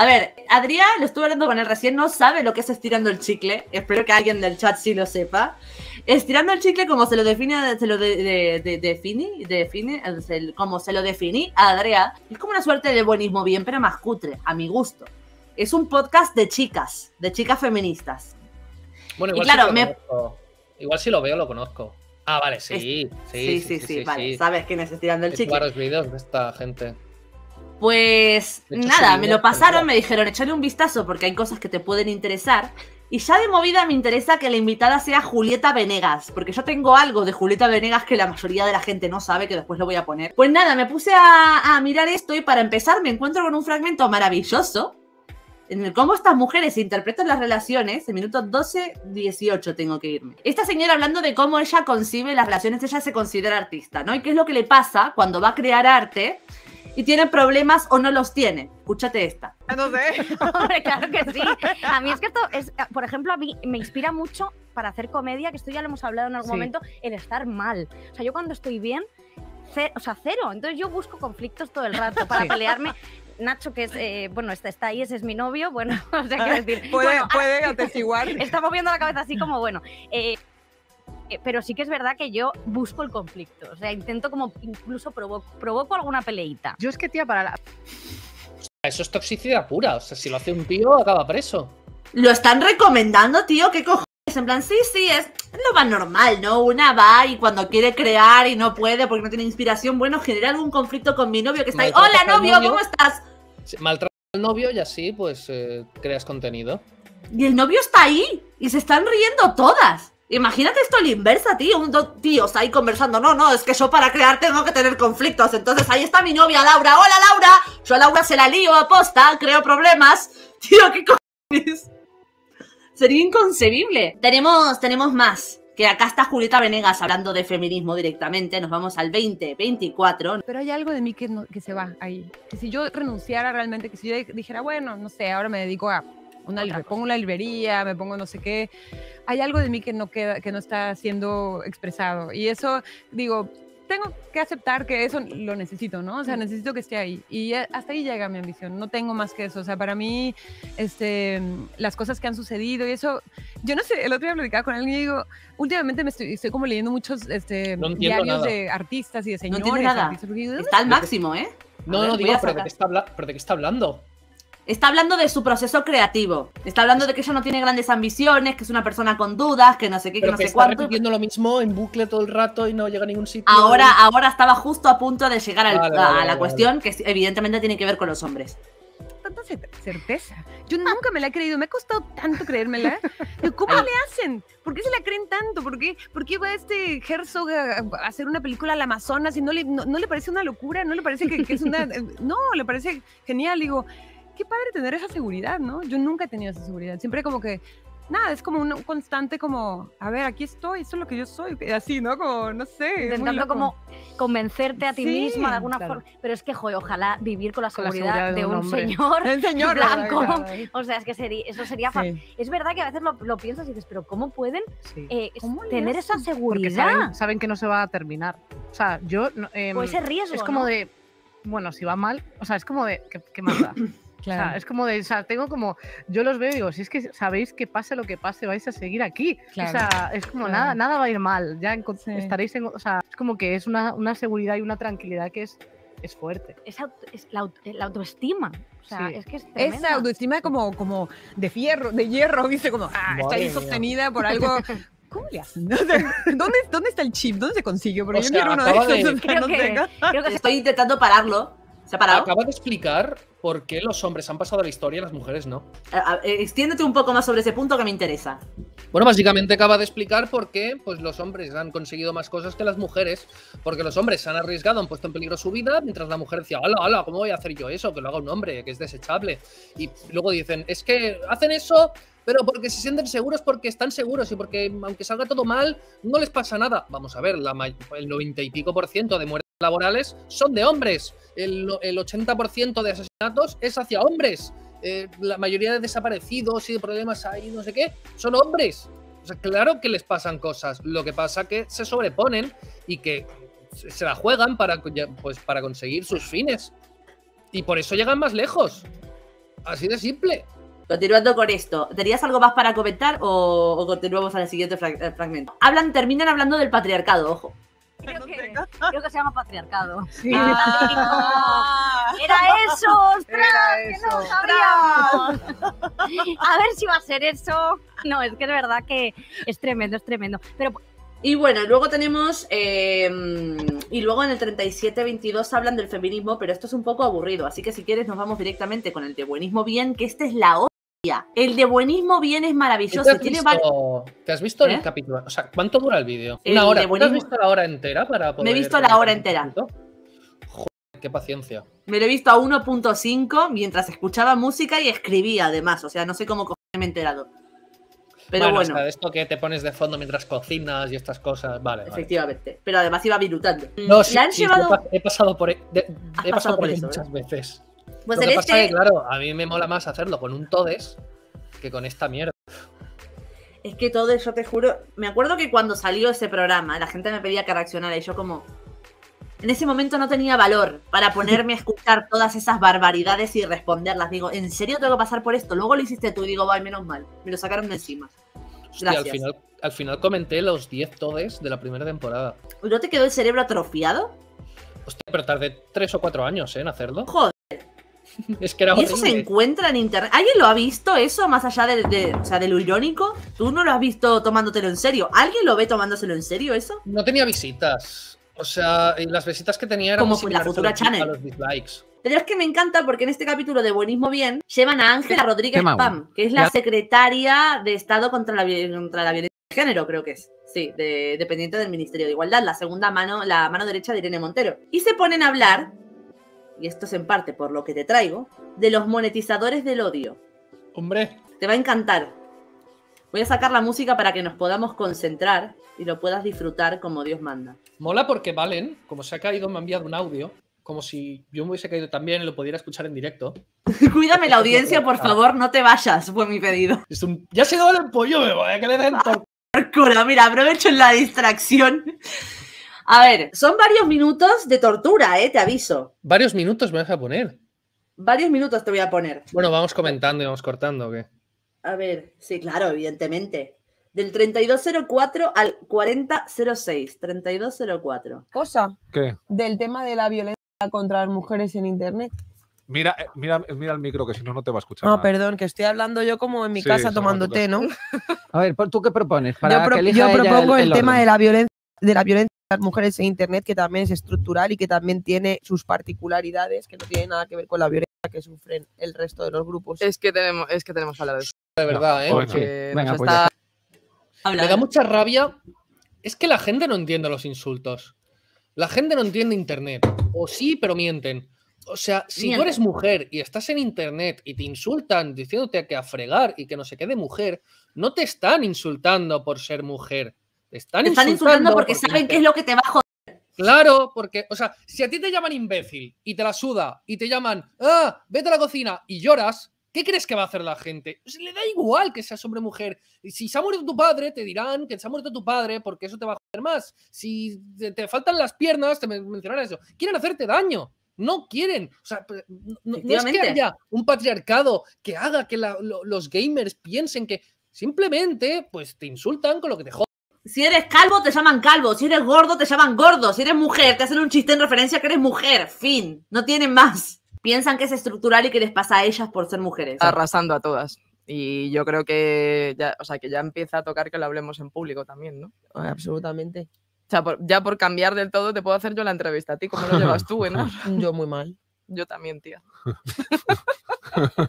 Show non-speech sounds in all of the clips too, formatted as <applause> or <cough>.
A ver, Adrián, lo estuve hablando con él recién, no sabe lo que es estirando el chicle. Espero que alguien del chat sí lo sepa. Estirando el chicle, como se lo define, se lo de, de, define, eh, como se lo definí a Adrián, es como una suerte de buenismo bien, pero más cutre, a mi gusto. Es un podcast de chicas, de chicas feministas. Bueno, igual, claro, si, lo me... igual si lo veo, lo conozco. Ah, vale, sí. Sí, sí, sí, vale. Sabes quién es estirando el chicle. varios videos de esta gente. Pues nada, me lo pasaron, me dijeron, echarle un vistazo porque hay cosas que te pueden interesar. Y ya de movida me interesa que la invitada sea Julieta Venegas, porque yo tengo algo de Julieta Venegas que la mayoría de la gente no sabe, que después lo voy a poner. Pues nada, me puse a, mirar esto y para empezar me encuentro con un fragmento maravilloso en el cómo estas mujeres interpretan las relaciones, en minuto 12, 18 tengo que irme. Esta señora hablando de cómo ella concibe las relaciones, ella se considera artista, ¿no? Y qué es lo que le pasa cuando va a crear arte y tienen problemas o no los tiene. Escúchate esta. Ah, no sé. <laughs> Hombre, claro que sí. A mí es que esto es, eh, por ejemplo, a mí me inspira mucho para hacer comedia, que esto ya lo hemos hablado en algún momento, el estar mal. O sea, yo cuando estoy bien, cero, o sea, cero. Entonces yo busco conflictos todo el rato para <laughs> pelearme. Nacho, que es, eh, bueno, está, está, ahí, ese es mi novio, bueno, <laughs> o sea, quiero decir. Puede, ah, Está moviendo la cabeza así como, bueno. Eh, eh, pero sí que es verdad que yo busco el conflicto. O sea, intento como incluso provoco, alguna peleita. Yo es que, tía, para la. Eso es toxicidad pura. O sea, si lo hace un tío, acaba preso. Lo están recomendando, tío. ¿Qué cojones? En plan, sí, sí, es lo más normal, ¿no? Una va y cuando quiere crear y no puede porque no tiene inspiración, bueno, genera algún conflicto con mi novio que está ahí. Hola, novio, ¿cómo estás? Maltrata al novio y así, pues, eh, creas contenido. Y el novio está ahí y se están riendo todas. Imagínate esto a la inversa, tío. Un dos tíos ahí conversando. No, no, es que yo para crear tengo que tener conflictos. Entonces ahí está mi novia Laura. ¡Hola, Laura! Yo a Laura se la lío aposta, creo problemas. <laughs> Tío, ¿qué cojones? Sería inconcebible. Tenemos, tenemos más. Que acá está Julieta Venegas hablando de feminismo directamente. Nos vamos al 20, 24. Pero hay algo de mí que, que se va ahí. Que si yo renunciara realmente, que si yo dijera, bueno, no sé, ahora me dedico a una pongo una librería, me pongo no sé qué, hay algo de mí que no queda, que no está siendo expresado. Y eso, digo, tengo que aceptar que eso lo necesito, ¿no? O sea, mm. necesito que esté ahí. Y hasta ahí llega mi ambición, no tengo más que eso. O sea, para mí, este, las cosas que han sucedido y eso, yo no sé, el otro día platicaba con alguien y digo, últimamente me estoy, estoy como leyendo muchos este, diarios de artistas y de señores. No nada. está al máximo, ¿eh? No, no, digo, pero está, pero de qué está hablando está hablando de su proceso creativo. Está hablando de que ella no tiene grandes ambiciones, que es una persona con dudas, que no sé qué, que Pero no que sé está repitiendo lo mismo en bucle todo el rato y no llega a ningún sitio. Ahora, ahora estaba justo a punto de llegar a, la cuestión que evidentemente tiene que ver con los hombres. Tanta certeza. Yo nunca me la he creído, me ha costado tanto creérmela. ¿eh? ¿Cómo le hacen? ¿Por qué se la creen tanto? ¿Por qué, por qué va este Herzog a, hacer una película la Amazonas y no le, no, le parece una locura? ¿No le parece que, que es una.? <laughs> Eh, no, le parece genial. Digo, qué padre tener esa seguridad, ¿no? Yo nunca he tenido esa seguridad. Siempre como que, nada, es como un constante como, a ver, aquí estoy, eso es lo que yo soy, así, ¿no? Como, no sé. Intentando como convencerte a ti misma de alguna forma. Pero es que, joder, ojalá vivir con la seguridad, de, <laughs> un, señor, el señor blanco. O sea, es que eso sería fácil. Es verdad que a veces lo, piensas y dices, pero ¿cómo pueden eh, tener esa seguridad? saben, que no se va a terminar. O sea, yo... Em, ese riesgo, Es como de, bueno, si va mal, o sea, es como de, qué más da? O sea, es como de, o sea, tengo como, yo los veo y digo, si es que sabéis que pase lo que pase, vais a seguir aquí. O sea, es como nada, nada va a ir mal, ya estaréis en, o sea, es como que es una, una seguridad y una tranquilidad que es, es fuerte. Es, la, autoestima. O sea, es que es Esa autoestima como, como de fierro, de hierro, <laughs> dice como, ah, está está por algo <laughs> ¿Cómo le hacen? <laughs> ¿Dónde, ¿Dónde, está el chip? ¿Dónde se consigue? yo quiero de, Creo que, creo que Estoy intentando pararlo. ¿Se ha parado? Acaba de explicar ¿por qué los hombres han pasado la historia y las mujeres no? Extiéndete un poco más sobre ese punto que me interesa. Bueno, básicamente acaba de explicar por qué pues, los hombres han conseguido más cosas que las mujeres, porque los hombres se han arriesgado, han puesto en peligro su vida, mientras la mujer decía, hola, hola, ¿cómo voy a hacer yo eso? Que lo haga un hombre, que es desechable. Y luego dicen, es que hacen eso pero porque se sienten seguros, porque están seguros y porque aunque salga todo mal, no les pasa nada. Vamos a ver, el noventa y pico por ciento de muertes laborales son de hombres. El, 80% de asesinatos es hacia hombres. Eh, la mayoría de desaparecidos y de problemas ahí, no sé qué, son hombres. claro que les pasan cosas. Lo que pasa que se sobreponen y que se la juegan para, pues, para conseguir sus fines. Y por eso llegan más lejos. Así de simple. Continuando con esto, ¿tenías algo más para comentar o, continuamos al siguiente fragmento? Hablan, terminan hablando del patriarcado, ojo creo, que, se llama patriarcado. Ah, <laughs> era eso, ostras, no sabíamos. A ver si va a ser eso. No, es que es verdad que es tremendo, es tremendo. Pero y bueno, luego tenemos. Eh, y luego en el 37-22 hablan del feminismo, pero esto es un poco aburrido. Así que si quieres, nos vamos directamente con el de buenismo bien, que esta es la otra. El de buenismo bien es maravilloso. ¿Te has visto, el ¿Eh? capítulo? O sea, ¿cuánto dura el vídeo? Una hora. ¿Te has visto la hora entera para Me he visto la hora entera. Joder, qué paciencia. Me lo he visto a 1.5 mientras escuchaba música y escribía además. O sea, no sé cómo me he enterado. Pero bueno. esto que te pones de fondo mientras cocinas y estas cosas, vale. Efectivamente. Pero además iba virutando. No, sí, llevado... he pasado por, e, he, eso, muchas veces. Pues Lo que este pasa es que, claro, a mí me mola más hacerlo con un Todes que con esta mierda. Es que todes, yo te juro. Me acuerdo que cuando salió ese programa, la gente me pedía que reaccionara y yo, como. En ese momento no tenía valor para ponerme a <laughs> escuchar todas esas barbaridades y responderlas. Digo, ¿en serio tengo que pasar por esto? Luego lo hiciste tú y digo, al menos mal. Me lo sacaron de encima. Y al, final, comenté los 10 todes de la primera temporada. ¿No te quedó el cerebro atrofiado? Hostia, pero tardé 3 o 4 años ¿eh? en hacerlo. Joder. <laughs> es que ¿Y eso se encuentra en internet? ¿Alguien lo ha visto eso más allá de, o lo irónico? ¿Tú no lo has visto tomándotelo en serio? ¿Alguien lo ve tomándoselo en serio eso? No tenía visitas. O sea, las visitas que tenía eran como la futura channel. los dislikes. Pero es que me encanta porque en este capítulo de Buenismo Bien llevan a Ángela Rodríguez Pam, que es la secretaria de Estado contra la, contra la violencia de género, creo que es. Sí, dependiente del Ministerio de Igualdad, la segunda mano, la mano derecha de Irene Montero. Y se ponen a hablar y esto es en parte por lo que te traigo, de los monetizadores del odio. Hombre. Te va a encantar. Voy a sacar la música para que nos podamos concentrar y lo puedas disfrutar como Dios manda. Mola porque Valen, como se ha caído, me ha enviado un audio, como si yo me hubiese caído también y lo pudiera escuchar en directo. <laughs> Cuídame la audiencia, por ah. favor, no te vayas, fue mi pedido. Ya se ha dado el pollo, me voy a que le ah, Mira, aprovecho la distracción a ver, son varios minutos de tortura, ¿eh? Te aviso. ¿Varios minutos me vas a poner? Varios minutos te voy a poner. Bueno, vamos comentando y vamos cortando, qué? A ver, sí, claro, evidentemente. Del 3204 al 4006. 3204. Cosa. ¿Qué? Del tema de la violencia contra las mujeres en Internet. Mira, eh, mira, mira el micro, que si no, no te va a escuchar. No, perdón, que estoy hablando yo como en mi casa tomando té, ¿no? <laughs> A ver, ¿tú qué propones? yo, propongo el, el tema de la violencia de la violencia las mujeres en Internet, que también es estructural y que también tiene sus particularidades, que no tiene nada que ver con la violencia que sufren el resto de los grupos. Es que tenemos, es que tenemos a hablar de De verdad, Me da mucha rabia. Es que la gente no entiende los insultos. La gente no entiende Internet. O sí, pero mienten. O sea, si tú eres mujer y estás en Internet y te insultan diciéndote que a fregar y que no se quede mujer, no te están insultando por ser mujer están, insultando, porque, saben qué es lo que te va a joder. Claro, porque, o sea, si a ti te llaman imbécil y te la suda y te llaman, ah, vete a la cocina y lloras, ¿Qué crees que va a hacer la gente? Pues le da igual que seas hombre o mujer. Si se ha muerto tu padre, te dirán que se ha muerto tu padre porque eso te va a joder más. Si te, faltan las piernas, te mencionarán eso. Quieren hacerte daño. No quieren. O sea, pues, no, es que haya un patriarcado que haga que los gamers piensen que simplemente pues te insultan con lo que te joden. Si eres calvo, te llaman calvo. Si eres gordo, te llaman gordo. Si eres mujer, te hacen un chiste en referencia a que eres mujer. Fin. No tienen más. Piensan que es estructural y que les pasa a ellas por ser mujeres. Arrasando a todas. Y yo creo que ya, o sea, que ya empieza a tocar que lo hablemos en público también, ¿no? absolutamente. ya por cambiar del todo te puedo hacer yo la entrevista a ti. ¿Cómo lo <laughs> llevas tú, ¿eh? yo muy mal. Yo también, tía. <laughs>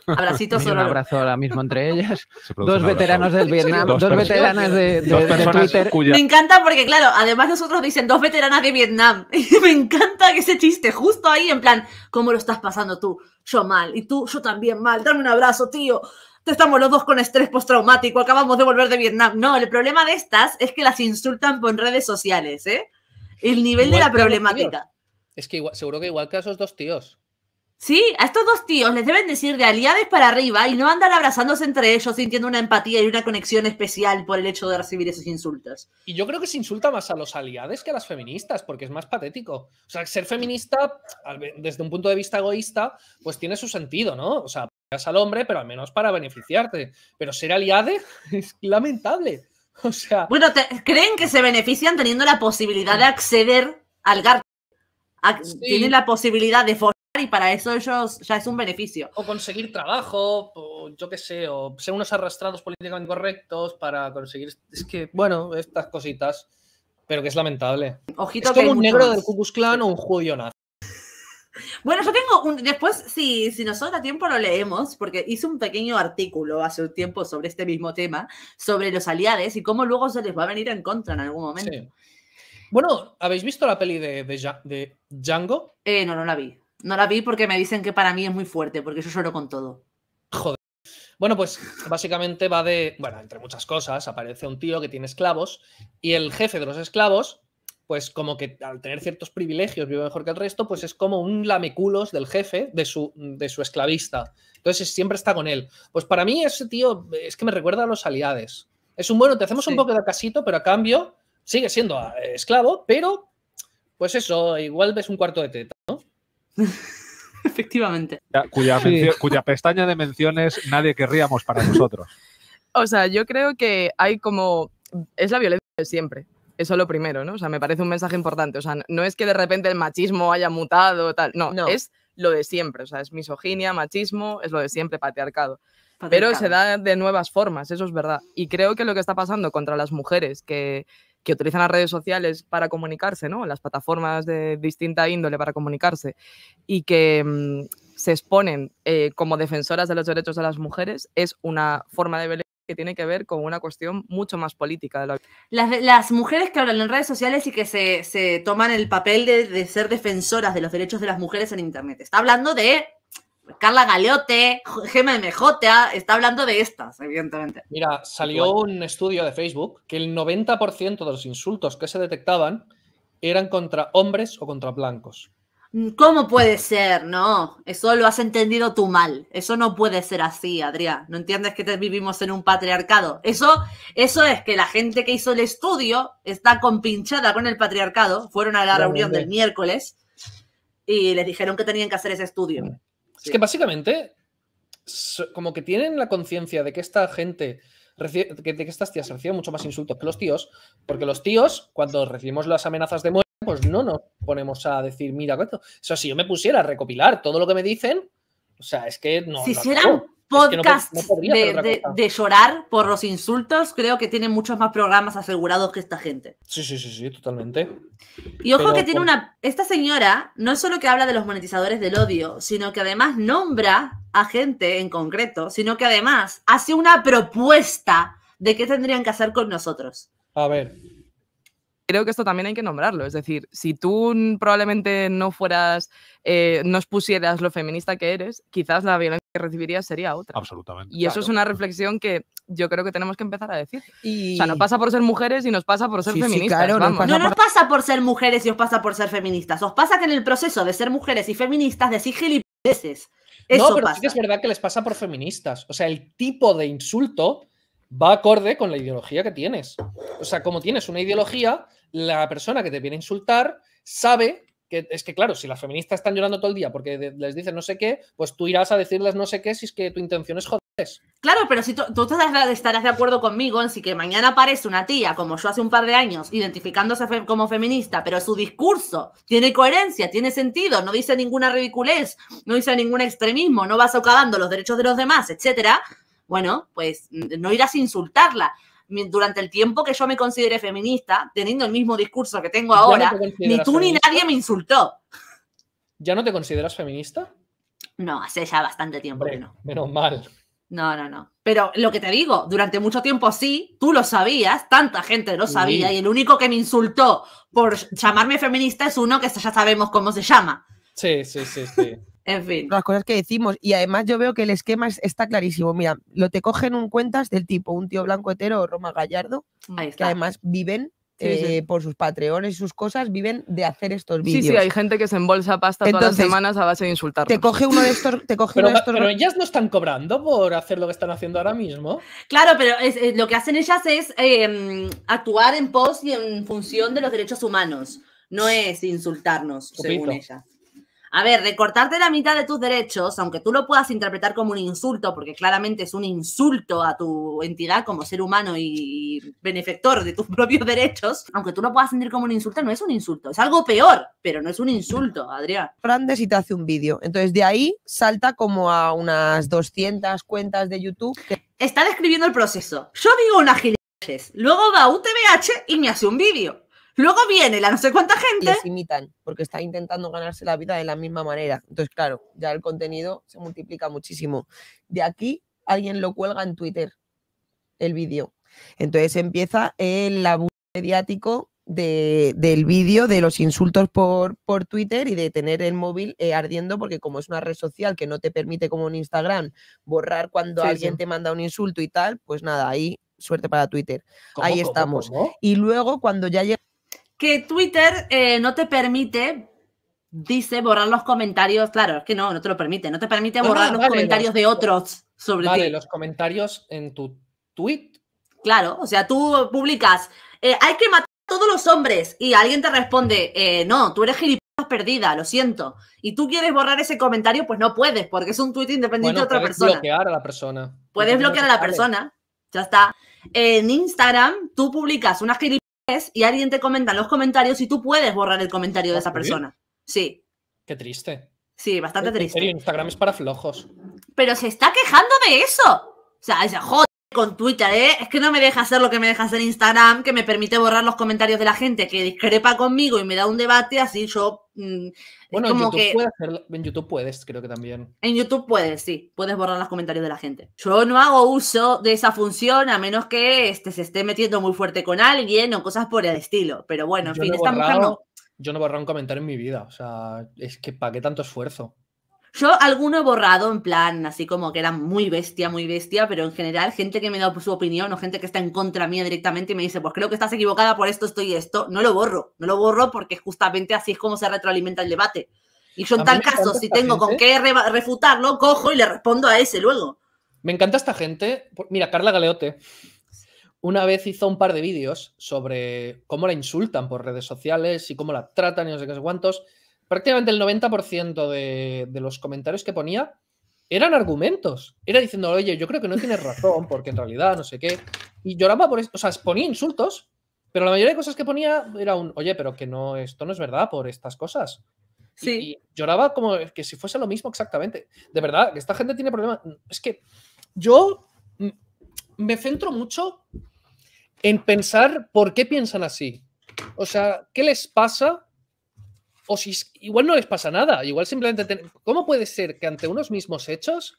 Un abrazo ahora mismo entre ellas. <laughs> Dos veteranos del Vietnam, dos, veteranas de, de, Twitter. Me encanta porque, claro, además nosotros dicen dos veteranas de Vietnam. <laughs> Y me encanta que ese chiste justo ahí, en plan, ¿cómo lo estás pasando tú? Yo mal. Y tú, yo también mal. Dame un abrazo, tío estamos los dos con estrés postraumático, acabamos de volver de Vietnam. No, el problema de estas es que las insultan por redes sociales, ¿eh? El nivel de la problemática. Es que seguro que igual que a esos dos tíos. Sí, a estos dos tíos les deben decir de aliados para arriba y no andan abrazándose entre ellos sintiendo una empatía y una conexión especial por el hecho de recibir esos insultos. Y yo creo que se insulta más a los aliados que a las feministas, porque es más patético. O sea, ser feminista, desde un punto de vista egoísta, pues tiene su sentido, ¿no? O sea, al hombre, pero al menos para beneficiarte. Pero ser aliado <laughs> es lamentable. O sea. Bueno, te, creen que se benefician teniendo la posibilidad de acceder al gar. Tienen la posibilidad de y para eso ellos ya es un beneficio. O conseguir trabajo, o yo qué sé, o ser unos arrastrados políticamente correctos para conseguir. Es que, bueno, estas cositas, pero que es lamentable. Ojito es como un negro del Ku Klux o un judío nazi. <laughs> Bueno, yo tengo un. Después, si, nosotros a tiempo, lo leemos, porque hice un pequeño artículo hace un tiempo sobre este mismo tema, sobre los aliados y cómo luego se les va a venir en contra en algún momento. Bueno, ¿habéis visto la peli de, de, de Django? Eh, no, no la vi. No la vi porque me dicen que para mí es muy fuerte, porque eso suelo con todo. Joder. Bueno, pues básicamente va de, bueno, entre muchas cosas, aparece un tío que tiene esclavos y el jefe de los esclavos, pues como que al tener ciertos privilegios vive mejor que el resto, pues es como un lameculos del jefe de su, de su esclavista. Entonces siempre está con él. Pues para mí ese tío es que me recuerda a los aliades. Es un bueno, te hacemos un poco de casito, pero a cambio sigue siendo eh, esclavo, pero pues eso, igual ves un cuarto de teta, ¿no? <laughs> Efectivamente. Cuya, pestaña de menciones nadie querríamos para nosotros. O sea, yo creo que hay como... Es la violencia de siempre. Eso es lo primero, ¿no? O sea, me parece un mensaje importante. O sea, no es que de repente el machismo haya mutado, tal. No, no. es lo de siempre. O sea, es misoginia, machismo, es lo de siempre, patriarcado. Pero se da de nuevas formas, eso es verdad. Y creo que lo que está pasando contra las mujeres, que que utilizan las redes sociales para comunicarse, ¿no? Las plataformas de distinta índole para comunicarse y que mm, se exponen eh, como defensoras de los derechos de las mujeres es una forma de violencia que tiene que ver con una cuestión mucho más política. De las, las, mujeres que hablan en redes sociales y que se, toman el papel de, de, ser defensoras de los derechos de las mujeres en Internet. Está hablando de Carla Galeote, GMMJ, ah, está hablando de estas, evidentemente. Mira, salió un estudio de Facebook que el 90% de los insultos que se detectaban eran contra hombres o contra blancos. Mm, ¿Cómo puede ser? No, eso lo has entendido tú mal. Eso no puede ser así, Adrián. ¿No entiendes que vivimos en un patriarcado? Eso, eso es que la gente que hizo el estudio está compinchada con el patriarcado. Fueron a la reunión del miércoles y les dijeron que tenían que hacer ese estudio. Es que básicamente, como que tienen la conciencia de que esta gente de que estas tías reciben mucho más insultos que los tíos, porque los tíos, cuando recibimos las amenazas de muerte, pues no nos ponemos a decir, mira, esto. sea, si yo me pusiera a recopilar todo lo que me dicen, o sea, es que no. Si podcast de, llorar por los insultos, creo que tiene muchos más programas asegurados que esta gente. Sí, sí, sí, sí, totalmente. Y ojo que tiene una. Esta señora no solo que habla de los monetizadores del odio, sino que además nombra a gente en concreto, sino que además hace una propuesta de qué tendrían que hacer con nosotros. A ver, creo que esto también hay que nombrarlo. Es decir, si tú probablemente no fueras, eh, no pusieras lo feminista que eres, quizás la violencia que recibirías sería otra. Absolutamente. Y eso es una reflexión que yo creo que tenemos que empezar a decir. O sea, nos pasa por ser mujeres y nos pasa por ser feministas. claro, No, nos pasa por ser mujeres y os pasa por ser feministas. Os pasa que en el proceso de ser mujeres y feministas decís gilipolleces. no, pero sí que es verdad que les pasa por feministas. O sea, el tipo de insulto va acorde con la ideología que tienes. O sea, como tienes una ideología, la persona que te viene a insultar sabe que es que, claro, si las feministas están llorando todo el día porque les dicen no sé qué, pues tú irás a decirles no sé qué si es que tu intención es joder. Claro, pero si tú, todas estarás de acuerdo conmigo en si que mañana aparece una tía, como yo hace un par de años, identificándose como feminista, pero su discurso tiene coherencia, tiene sentido, no dice ninguna ridiculez, no dice ningún extremismo, no va socavando los derechos de los demás, etcétera. Bueno, pues mm, no irás a insultarla durante el tiempo que yo me consideré feminista, teniendo el mismo discurso que tengo ahora, ni tú ni nadie me insultó. ¿Ya no te consideras feminista? No, hace ya bastante tiempo que no. Menos mal. No, no, no. Pero lo que te digo, durante mucho tiempo sí, tú lo sabías, tanta gente lo sabía, y el único que me insultó por llamarme feminista es uno que ya sabemos cómo se llama. Sí, sí, sí, sí. <laughs> En fin. Las cosas que decimos. Y además yo veo que el esquema está clarísimo. Mira, lo te cogen un cuentas del tipo un tío blanco hetero Roma Gallardo, mm. que además viven eh, por sus patreones y sus cosas, viven de hacer estos vídeos. Sí, sí, hay gente que se embolsa pasta todas las semanas a base de insultar. Te coge uno de estos. Te coge pero, uno de estos... pero ellas no están cobrando por hacer lo que están haciendo ahora mismo. Claro, pero eh, lo que hacen ellas es em, actuar en pos y en función de los derechos humanos. No es insultarnos, según ellas a ver, recortarte la mitad de tus derechos, aunque tú lo puedas interpretar como un insulto, porque claramente es un insulto a tu entidad como ser humano y benefactor de tus <laughs> propios derechos, aunque tú lo puedas sentir como un insulto, no es un insulto, es algo peor, pero no es un insulto, Adrián. frande si te hace un vídeo. Entonces de ahí salta como a unas 200 cuentas de YouTube. Que... Está describiendo el proceso. Yo digo una gilipollas, luego va a TBH y me hace un vídeo. Luego viene la no sé cuánta gente. Les imitan, porque está intentando ganarse la vida de la misma manera. Entonces, claro, ya el contenido se multiplica muchísimo. De aquí alguien lo cuelga en Twitter, el vídeo. Entonces empieza el abuso mediático del vídeo, de los insultos por, por, Twitter y de tener el móvil eh, ardiendo, porque como es una red social que no te permite, como en Instagram, borrar cuando alguien te manda un insulto y tal, pues nada, ahí suerte para Twitter. ahí estamos. Y luego cuando ya llega que Twitter eh, no te permite, dice, borrar los comentarios. Claro, es que no, no te lo permite. No te permite ah, borrar los comentarios de otros sobre vale, los comentarios en tu tweet. Claro, o sea, tú publicas, eh, hay que matar a todos los hombres y alguien te responde, eh, no, tú eres gilipollas perdida, lo siento. Y tú quieres borrar ese comentario, pues no puedes, porque es un tweet independiente de otra persona. Puedes bloquear a la persona. Puedes bloquear a la persona, ya está. En Instagram tú publicas una gilipollas y alguien te comenta en los comentarios y tú puedes borrar el comentario de esa ah, persona. Sí. Qué triste. Sí, bastante triste. Instagram es para flojos. Pero se está quejando de eso. O sea, joder con Twitter, ¿eh? Es que no me deja hacer lo que me deja hacer Instagram, que me permite borrar los comentarios de la gente que discrepa conmigo y me da un debate, así yo... Mm, bueno, como en, YouTube que... puedes en YouTube puedes, creo que también. En YouTube puedes, sí, puedes borrar los comentarios de la gente. Yo no hago uso de esa función a menos que este, se esté metiendo muy fuerte con alguien o cosas por el estilo. Pero bueno, en fin, estamos Yo no he un comentario en mi vida, o sea, es que ¿para qué tanto esfuerzo? Yo alguno he borrado en plan, así como que era muy bestia, muy bestia, pero en general gente que me da su opinión o gente que está en contra mía directamente y me dice, pues creo que estás equivocada por esto, esto y esto, no lo borro, no lo borro porque justamente así es como se retroalimenta el debate. Y yo en tal caso, si tengo con qué refutarlo, cojo y le respondo a ese luego. Me encanta esta gente. Mira, Carla Galeote una vez hizo un par de vídeos sobre cómo la insultan por redes sociales y cómo la tratan y no sé qué cuántos prácticamente el 90% de, los comentarios que ponía eran argumentos. Era diciendo, oye, yo creo que no tienes razón, porque en realidad no sé qué. Y lloraba por eso, o sea, ponía insultos, pero la mayoría de cosas que ponía era un, oye, pero que no, esto no es verdad por estas cosas. Sí. lloraba como que si fuese lo mismo exactamente. De verdad, que esta gente tiene problemas. Es que yo me centro mucho en pensar por qué piensan así. O sea, ¿qué les pasa o si igual no les pasa nada, igual simplemente... ¿Cómo puede ser que ante unos mismos hechos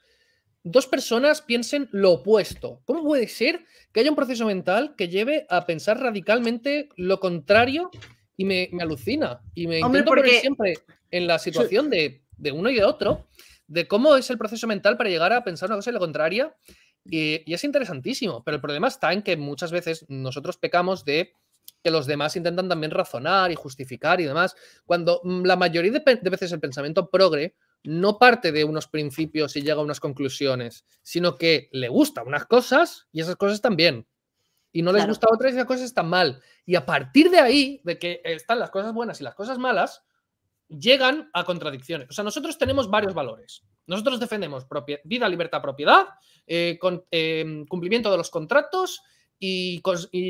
dos personas piensen lo opuesto? ¿Cómo puede ser que haya un proceso mental que lleve a pensar radicalmente lo contrario y me, alucina? Y me porque... siempre en la situación de, uno y de otro, de cómo es el proceso mental para llegar a pensar una cosa y la contraria. y es interesantísimo, pero el problema está en que muchas veces nosotros pecamos de que los demás intentan también razonar y justificar y demás, cuando mm, la mayoría de, veces el pensamiento progre no parte de unos principios y llega a unas conclusiones, sino que le gusta unas cosas y esas cosas están bien. Y no les gusta otras y esas cosas están mal. Y a partir de ahí, de que están las cosas buenas y las cosas malas, llegan a contradicciones. O sea, nosotros tenemos varios valores. Nosotros defendemos vida, libertad, propiedad, eh, em, cumplimiento de los contratos, y,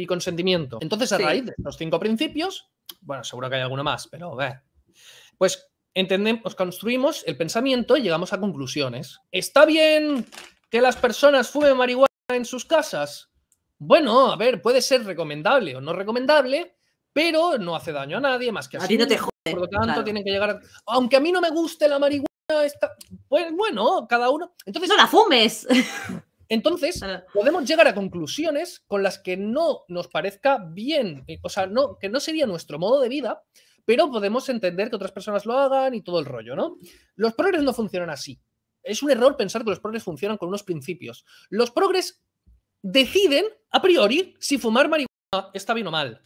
consentimiento. Entonces, a raíz de los cinco principios, bueno, seguro que hay alguno más, pero ver... pues entendemos, construimos el pensamiento y llegamos a conclusiones. ¿Está bien que las personas fumen marihuana en sus casas? Bueno, a ver, puede ser recomendable o no recomendable, pero no hace daño a nadie más que a, a ti no te Por lo tanto, tienen que llegar. Aunque a mí no me guste la marihuana, está... pues bueno, cada uno. Entonces, no la fumes. <laughs> Entonces, ah. podemos llegar a conclusiones con las que no nos parezca bien, eh, o sea, no, que no sería nuestro modo de vida, pero podemos entender que otras personas lo hagan y todo el rollo, ¿no? Los progres no funcionan así. Es un error pensar que los progres funcionan con unos principios. Los progres deciden a priori si fumar marihuana está bien o mal,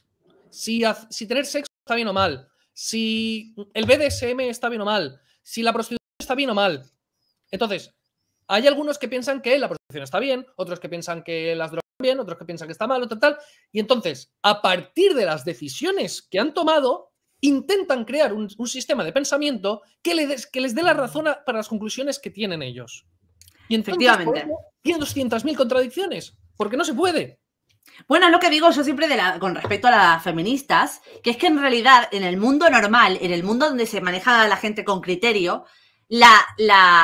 si, si tener sexo está bien o mal, si el BDSM está bien o mal, si la prostitución está bien o mal. Entonces, hay algunos que piensan que la prostitución está bien, otros que piensan que las drogas están bien, otros que piensan que está mal, otro tal. Y entonces, a partir de las decisiones que han tomado, intentan crear un, sistema de pensamiento que, les dé la razón para las conclusiones que tienen ellos. Y entonces, Tiene 200.000 contradicciones, porque no se puede. Bueno, es lo que digo yo siempre con respecto a las feministas, que es que en realidad en el mundo normal, en el mundo donde se maneja la gente con criterio, la,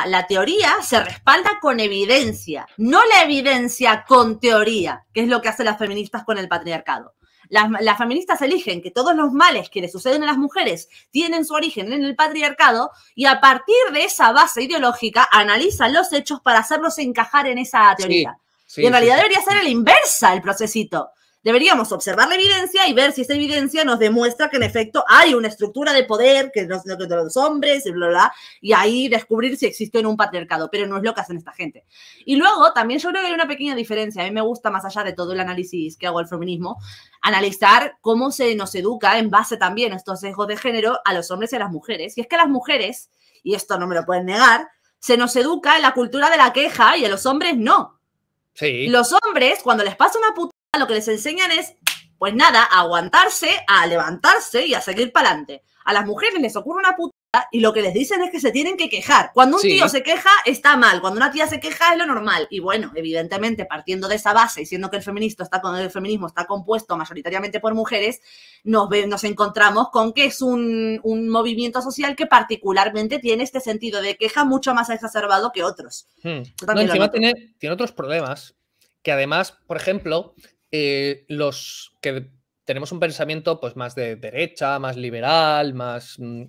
la, teoría se respalda con evidencia, no la evidencia con teoría, que es lo que hacen las feministas con el patriarcado. Las, feministas eligen que todos los males que le suceden a las mujeres tienen su origen en el patriarcado y a partir de esa base ideológica analizan los hechos para hacerlos encajar en esa teoría. y en realidad debería ser la inversa el procesito deberíamos observar la evidencia y ver si esa evidencia nos demuestra que en efecto hay una estructura de poder que no que de los hombres, y bla, bla, y ahí descubrir si existe en un patriarcado, pero no es lo que hacen esta gente. Y luego también yo creo que hay una pequeña diferencia, a mí me gusta más allá de todo el análisis que hago el feminismo, analizar cómo se nos educa en base también a estos sesgos de género a los hombres y a las mujeres. Y es que las mujeres, y esto no me lo pueden negar, se nos educa en la cultura de la queja y a los hombres no. Sí. Los hombres, cuando les pasa una puta lo que les enseñan es, pues nada, a aguantarse, a levantarse y a seguir para adelante. A las mujeres les ocurre una puta y lo que les dicen es que se tienen que quejar. Cuando un tío se queja, está mal. Cuando una tía se queja, es lo normal. Y bueno, evidentemente, partiendo de esa base y siendo que el, está el feminismo está compuesto mayoritariamente por mujeres, nos, encontramos con que es un, movimiento social que particularmente tiene este sentido de queja mucho más exacerbado que otros. Hmm. tiene otros problemas que además, por ejemplo, eh, los que tenemos un pensamiento pues, más de derecha, más liberal, más mm,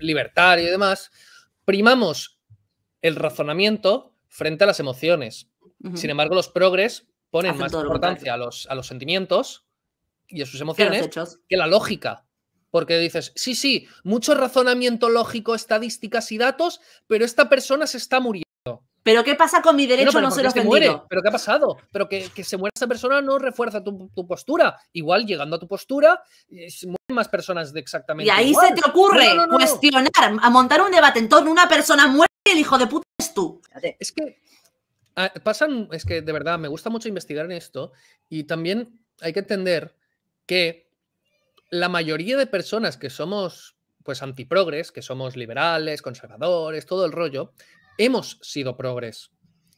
libertario y demás, primamos el razonamiento frente a las emociones. Sin embargo, los progres ponen más importancia a, los, a los sentimientos y a sus emociones que la lógica. Porque dices, sí, sí, mucho razonamiento lógico, estadísticas y datos, pero esta persona se está muriendo. Pero ¿qué pasa con mi derecho a no, ser ofendido? Muere. ¿Pero qué ha pasado? Pero que, se muera esa persona no refuerza tu, postura. Igual, llegando a tu postura, eh, mueren más personas de exactamente Y ahí se te ocurre cuestionar, montar un debate en torno a una persona muere el hijo de puta es tú. Es que ah, pasan, es que de verdad, me gusta mucho investigar en esto y también hay que entender que la mayoría de personas que somos pues antiprogres, que somos liberales, conservadores, todo el rollo, hemos sido progres,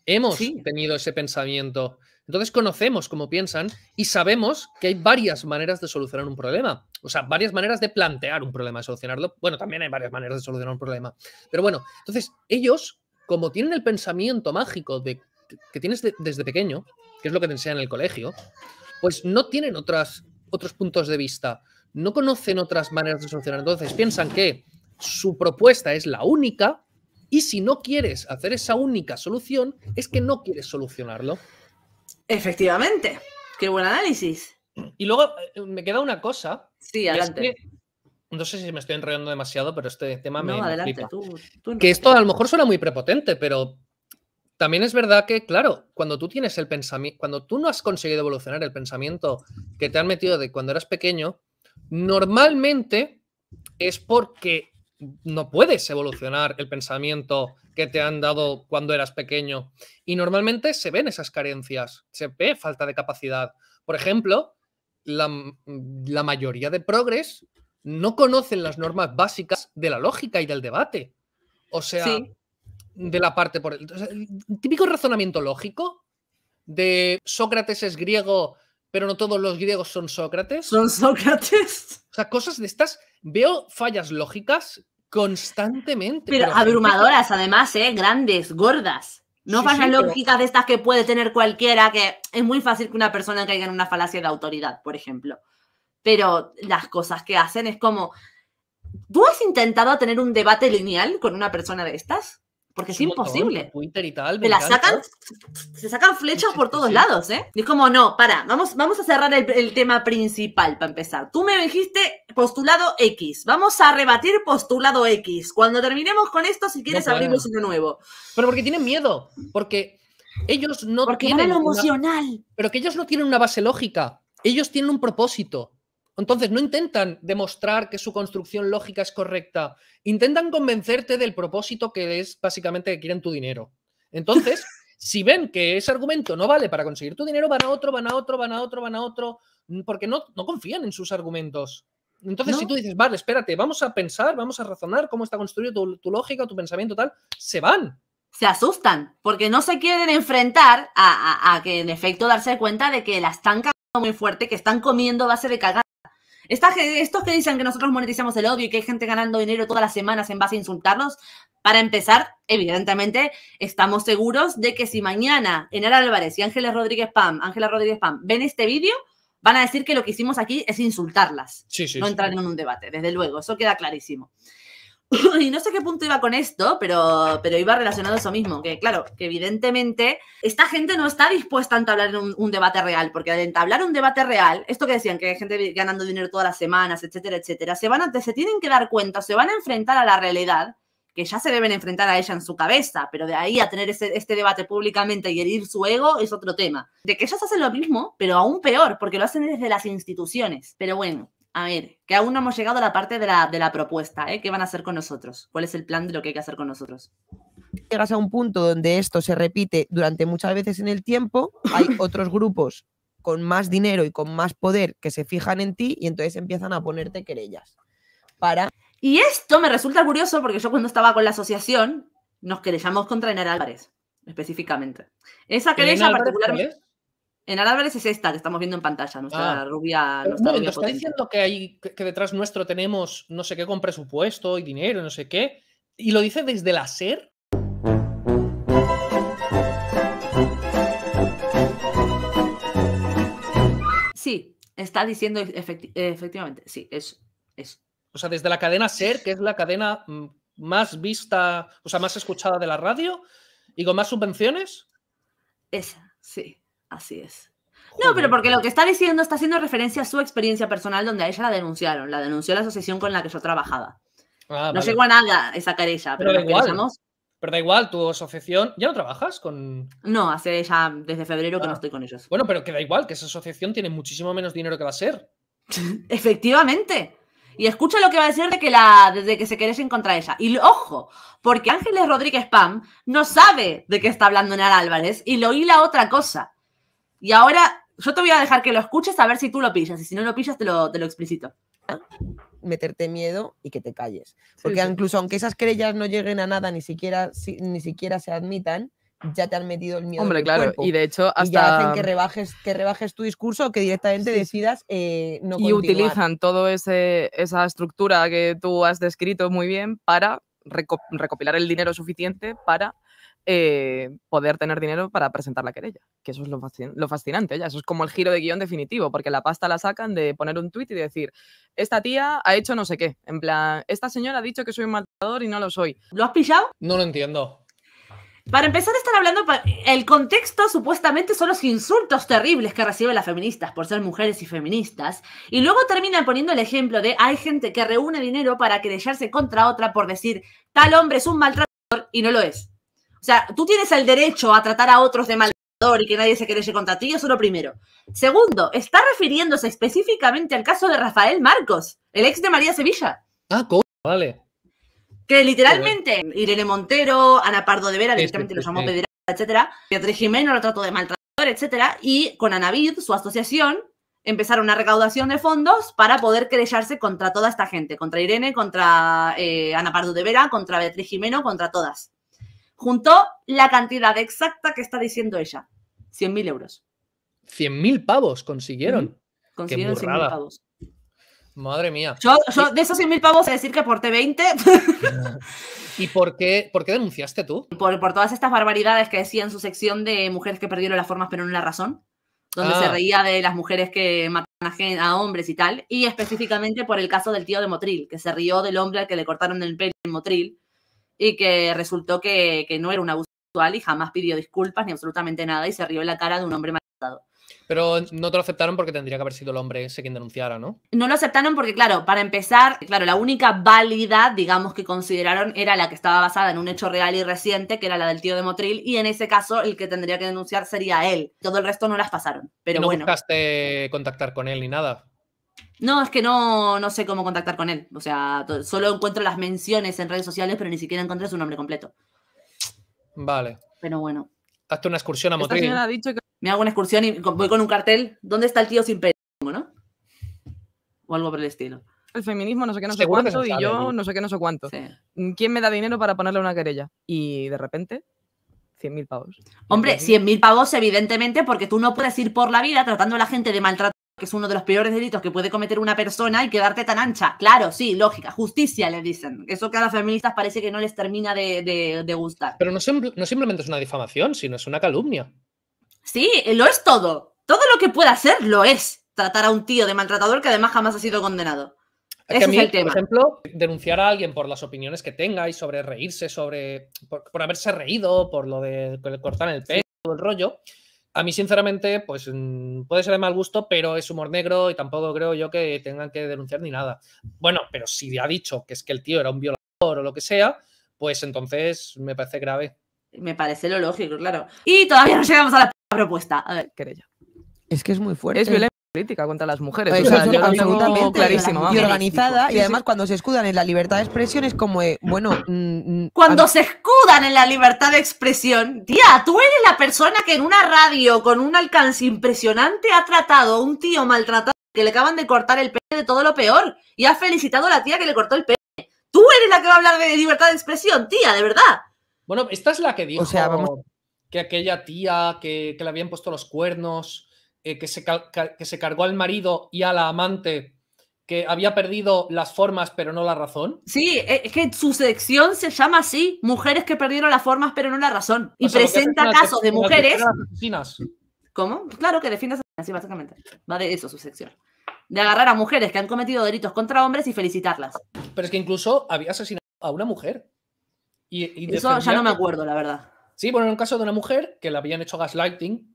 hemos tenido ese pensamiento. Entonces conocemos cómo piensan y sabemos que hay varias maneras de solucionar un problema. O sea, varias maneras de plantear un problema, de solucionarlo. Bueno, también hay varias maneras de solucionar un problema. Pero bueno, entonces ellos, como tienen el pensamiento mágico de, que tienes desde pequeño, que es lo que te enseñan en el colegio, pues no tienen otras, otros puntos de vista, no conocen otras maneras de solucionar. Entonces piensan que su propuesta es la única y si no quieres hacer esa única solución, es que no quieres solucionarlo. Efectivamente. Qué buen análisis. Y luego eh, me queda una cosa. Sí, adelante. no sé si me estoy enrollando demasiado, pero este tema no, me. adelante, tú, Que esto a lo mejor suena muy prepotente, pero también es verdad que, claro, cuando tú tienes el pensamiento, cuando tú no has conseguido evolucionar el pensamiento que te han metido de cuando eras pequeño, normalmente es porque no puedes evolucionar el pensamiento que te han dado cuando eras pequeño. Y normalmente se ven esas carencias, se ve falta de capacidad. Por ejemplo, la, mm, mayoría de progres no conocen las normas básicas de la lógica y del debate. O sea, de la parte por el típico razonamiento lógico de Sócrates es griego, pero no todos los griegos son Sócrates. Son Sócrates. O sea, cosas de estas. Veo fallas lógicas constantemente. Pero, abrumadoras, además, ¿eh? Grandes, gordas. No fallan lógicas de estas que puede tener cualquiera, que es muy fácil que una persona caiga en una falacia de autoridad, por ejemplo. Pero las cosas que hacen es como. ¿Tú has intentado tener un debate lineal con una persona de estas? porque es imposible. la sacan, se sacan flechas por todos lados, ¿eh? Y es como, no, para, vamos, vamos a cerrar el, tema principal para empezar. Tú me dijiste postulado X, vamos a rebatir postulado X. Cuando terminemos con esto, si quieres, abrimos uno nuevo. Pero porque tienen miedo, porque ellos no tienen... emocional. pero que ellos no tienen una base lógica, ellos tienen un propósito. Entonces, no intentan demostrar que su construcción lógica es correcta, intentan convencerte del propósito que es básicamente que quieren tu dinero. Entonces, <laughs> si ven que ese argumento no vale para conseguir tu dinero, van a otro, van a otro, van a otro, van a otro, mm, porque no, confían en sus argumentos. Entonces, si tú dices, vale, espérate, vamos a pensar, vamos a razonar cómo está construido tu, lógica, tu pensamiento, tal, se van se asustan porque no se quieren enfrentar a, que en efecto darse cuenta de que la están cagando muy fuerte, que están comiendo base de cagada estos que dicen que nosotros monetizamos el odio y que hay gente ganando dinero todas las semanas en base a insultarnos, para empezar, evidentemente, estamos seguros de que si mañana Enel Álvarez y Ángeles Rodríguez Pam, Ángela Rodríguez Pam, ven este vídeo, van a decir que lo que hicimos aquí es insultarlas, no entrar en un debate, desde luego, eso queda clarísimo. <laughs> y no sé qué punto iba con esto, pero, pero iba relacionado a eso mismo, que claro, que evidentemente esta gente no está dispuesta a hablar en un debate real, porque al entablar un debate real, esto que decían, que hay gente ganando dinero todas las semanas, etcétera, etcétera, se, van a, se tienen que dar cuenta, se van a enfrentar a la realidad, que ya se deben enfrentar a ella en su cabeza, pero de ahí a tener ese, este debate públicamente y herir su ego es otro tema. De que ellos hacen lo mismo, pero aún peor, porque lo hacen desde las instituciones. Pero bueno, a ver, que aún no hemos llegado a la parte de la, propuesta, ¿eh? ¿Qué van a hacer con nosotros? ¿Cuál es el plan de lo que hay que hacer con nosotros? Llegas a un punto donde esto se repite durante muchas veces en el tiempo, hay <laughs> otros grupos con más dinero y con más poder que se fijan en ti y entonces empiezan a ponerte querellas. Para... Y esto me resulta curioso porque yo cuando estaba con la asociación nos querellamos contra Enar Álvarez, específicamente. Esa querella particularmente... En Álvarez es esta que estamos viendo en pantalla, nuestra ah. rubia. está diciendo que, hay, que, detrás nuestro tenemos no sé qué con presupuesto y dinero no sé qué. ¿Y lo dice desde la SER? Sí, está diciendo efectivamente, sí, es... es, O sea, desde la cadena SER, que es la cadena mm, más vista, o sea, más escuchada de la radio y con más subvenciones. Esa, sí. Así es. No, pero porque lo que está diciendo está haciendo referencia a su experiencia personal donde a ella la denunciaron, la denunció la asociación con la que yo trabajaba. Ah, no sé llegó a esa querella, pero, pero da igual. Pero da igual, tu asociación, ¿ya no trabajas con...? No, hace ya desde febrero que no ah. estoy con ellos. Bueno, pero que da igual, que esa asociación tiene muchísimo menos dinero que va a ser. <laughs> Efectivamente. Y escucha lo que va a decir de que, la, de que se querellen contra ella. Y ojo, porque Ángeles Rodríguez Pam no sabe de qué está hablando Nara Álvarez y lo la otra cosa. Y ahora yo te voy a dejar que lo escuches a ver si tú lo pillas. Y si no lo pillas, te lo, te lo explicito. Meterte miedo y que te calles. Porque incluso aunque esas querellas no lleguen a nada, ni siquiera, ni siquiera se admitan, ya te han metido el miedo. Hombre, claro, y de hecho hasta... Y hacen que rebajes, que rebajes tu discurso o que directamente decidas eh, no Y utilizan toda esa estructura que tú has descrito muy bien para recopilar el dinero suficiente para eh, poder tener dinero para presentar la querella, que eso es lo, fascinante, ya. eso es como el giro de guión definitivo, porque la pasta la sacan de poner un tuit y decir, esta tía ha hecho no sé qué, en plan, esta señora ha dicho que soy un maltratador y no lo soy. ¿Lo has pillado? No lo entiendo. Para empezar, están hablando. El contexto supuestamente son los insultos terribles que reciben las feministas por ser mujeres y feministas. Y luego terminan poniendo el ejemplo de hay gente que reúne dinero para querellarse contra otra por decir tal hombre es un maltratador y no lo es. O sea, tú tienes el derecho a tratar a otros de maltratador y que nadie se creye contra ti, eso es lo primero. Segundo, está refiriéndose específicamente al caso de Rafael Marcos, el ex de María Sevilla. Ah, ¿cómo? vale. Que literalmente Irene Montero, Ana Pardo de Vera, directamente lo llamó Pedra, etcétera, Beatriz Jimeno lo trató de maltratador, etcétera, y con Anavid, su asociación, empezaron una recaudación de fondos para poder querellarse contra toda esta gente, contra Irene, contra eh, Ana Pardo de Vera, contra Beatriz Jimeno, contra todas juntó la cantidad exacta que está diciendo ella. 100.000 euros. 100.000 pavos consiguieron. Consiguieron 100.000 pavos. Madre mía. Yo, de esos 100.000 pavos, sé decir que t 20. <laughs> ¿Y por qué, por denunciaste tú? Por, todas estas barbaridades que decía en su sección de mujeres que perdieron las formas pero no la razón, donde se ah. reía de las mujeres que matan a, hombres y tal, y específicamente por el caso del tío de Motril, que se rió del hombre al que le cortaron el pelo en Motril, y que resultó que, no era un abuso sexual y jamás pidió disculpas ni absolutamente nada y se rió en la cara de un hombre maltratado. Pero no te lo aceptaron porque tendría que haber sido el hombre ese quien denunciara, ¿no? No lo aceptaron porque, claro, para empezar, claro, la única válida, digamos, que consideraron era la que estaba basada en un hecho real y reciente, que era la del tío de Motril, y en ese caso el que tendría que denunciar sería él. Todo el resto no las pasaron. Pero ¿No buscaste contactar con él ni nada? No, es que no, no sé cómo contactar con él. O sea, solo encuentro las menciones en redes sociales, pero ni siquiera encontré su nombre completo. Vale. Pero bueno. Hazte una excursión a Motril. dicho Me hago una excursión y voy con un cartel. ¿Dónde está el tío sin pelo? ¿no? O algo por el estilo. El feminismo, no sé qué, no sé cuánto, y yo ¿no? sé qué, no sé cuánto. ¿Quién me da dinero para ponerle una querella? Y de repente, mil pavos. Hombre, mil pavos, evidentemente, porque tú no puedes ir por la vida tratando a la gente de maltrato que es uno de los peores delitos que puede cometer una persona y quedarte tan ancha. Claro, sí, lógica, justicia le dicen. Eso que a las feministas parece que no les termina de, gustar. Pero no, simplemente es una difamación, sino es una calumnia. Sí, lo es todo. Todo lo que pueda hacer lo es. Tratar a un tío de maltratador que además jamás ha sido condenado. Ese es el tema. Por ejemplo, denunciar a alguien por las opiniones que tenga y sobre reírse, sobre por, haberse reído, por lo de cortar el pelo, todo el rollo, a mí, sinceramente, pues mm, puede ser de mal gusto, pero es humor negro y tampoco creo yo que tengan que denunciar ni nada. Bueno, pero si ha dicho que es que el tío era un violador o lo que sea, pues entonces me parece grave. Me parece lo lógico, claro. Y todavía no llegamos a la propuesta. A ver, querella. Es que es muy fuerte. Es violento. Crítica contra las mujeres. o sea, pues, yo lo clarísimo. Y organizada, y además cuando se escudan en la libertad de expresión es como, eh, bueno... Mm, mm, cuando se escudan en la libertad de expresión, tía, tú eres la persona que en una radio con un alcance impresionante ha tratado a un tío maltratado que le acaban de cortar el pene de todo lo peor y ha felicitado a la tía que le cortó el pene. Tú eres la que va a hablar de libertad de expresión, tía, de verdad. Bueno, esta es la que dijo o sea, vamos... que aquella tía que le habían puesto los cuernos eh, que, se cargó al marido y a la amante que había perdido las formas pero no la razón. Sí, eh, es que su sección se llama así, mujeres que perdieron las formas pero no la razón. Y presenta casos de mujeres. ¿Cómo? Claro que defiende así básicamente. Va de eso su sección. De agarrar a mujeres que han cometido delitos contra hombres y felicitarlas. Pero es que incluso había asesinado a una mujer. Y, eso ya no me acuerdo, la verdad. Sí, bueno, en un caso de una mujer que la habían hecho gaslighting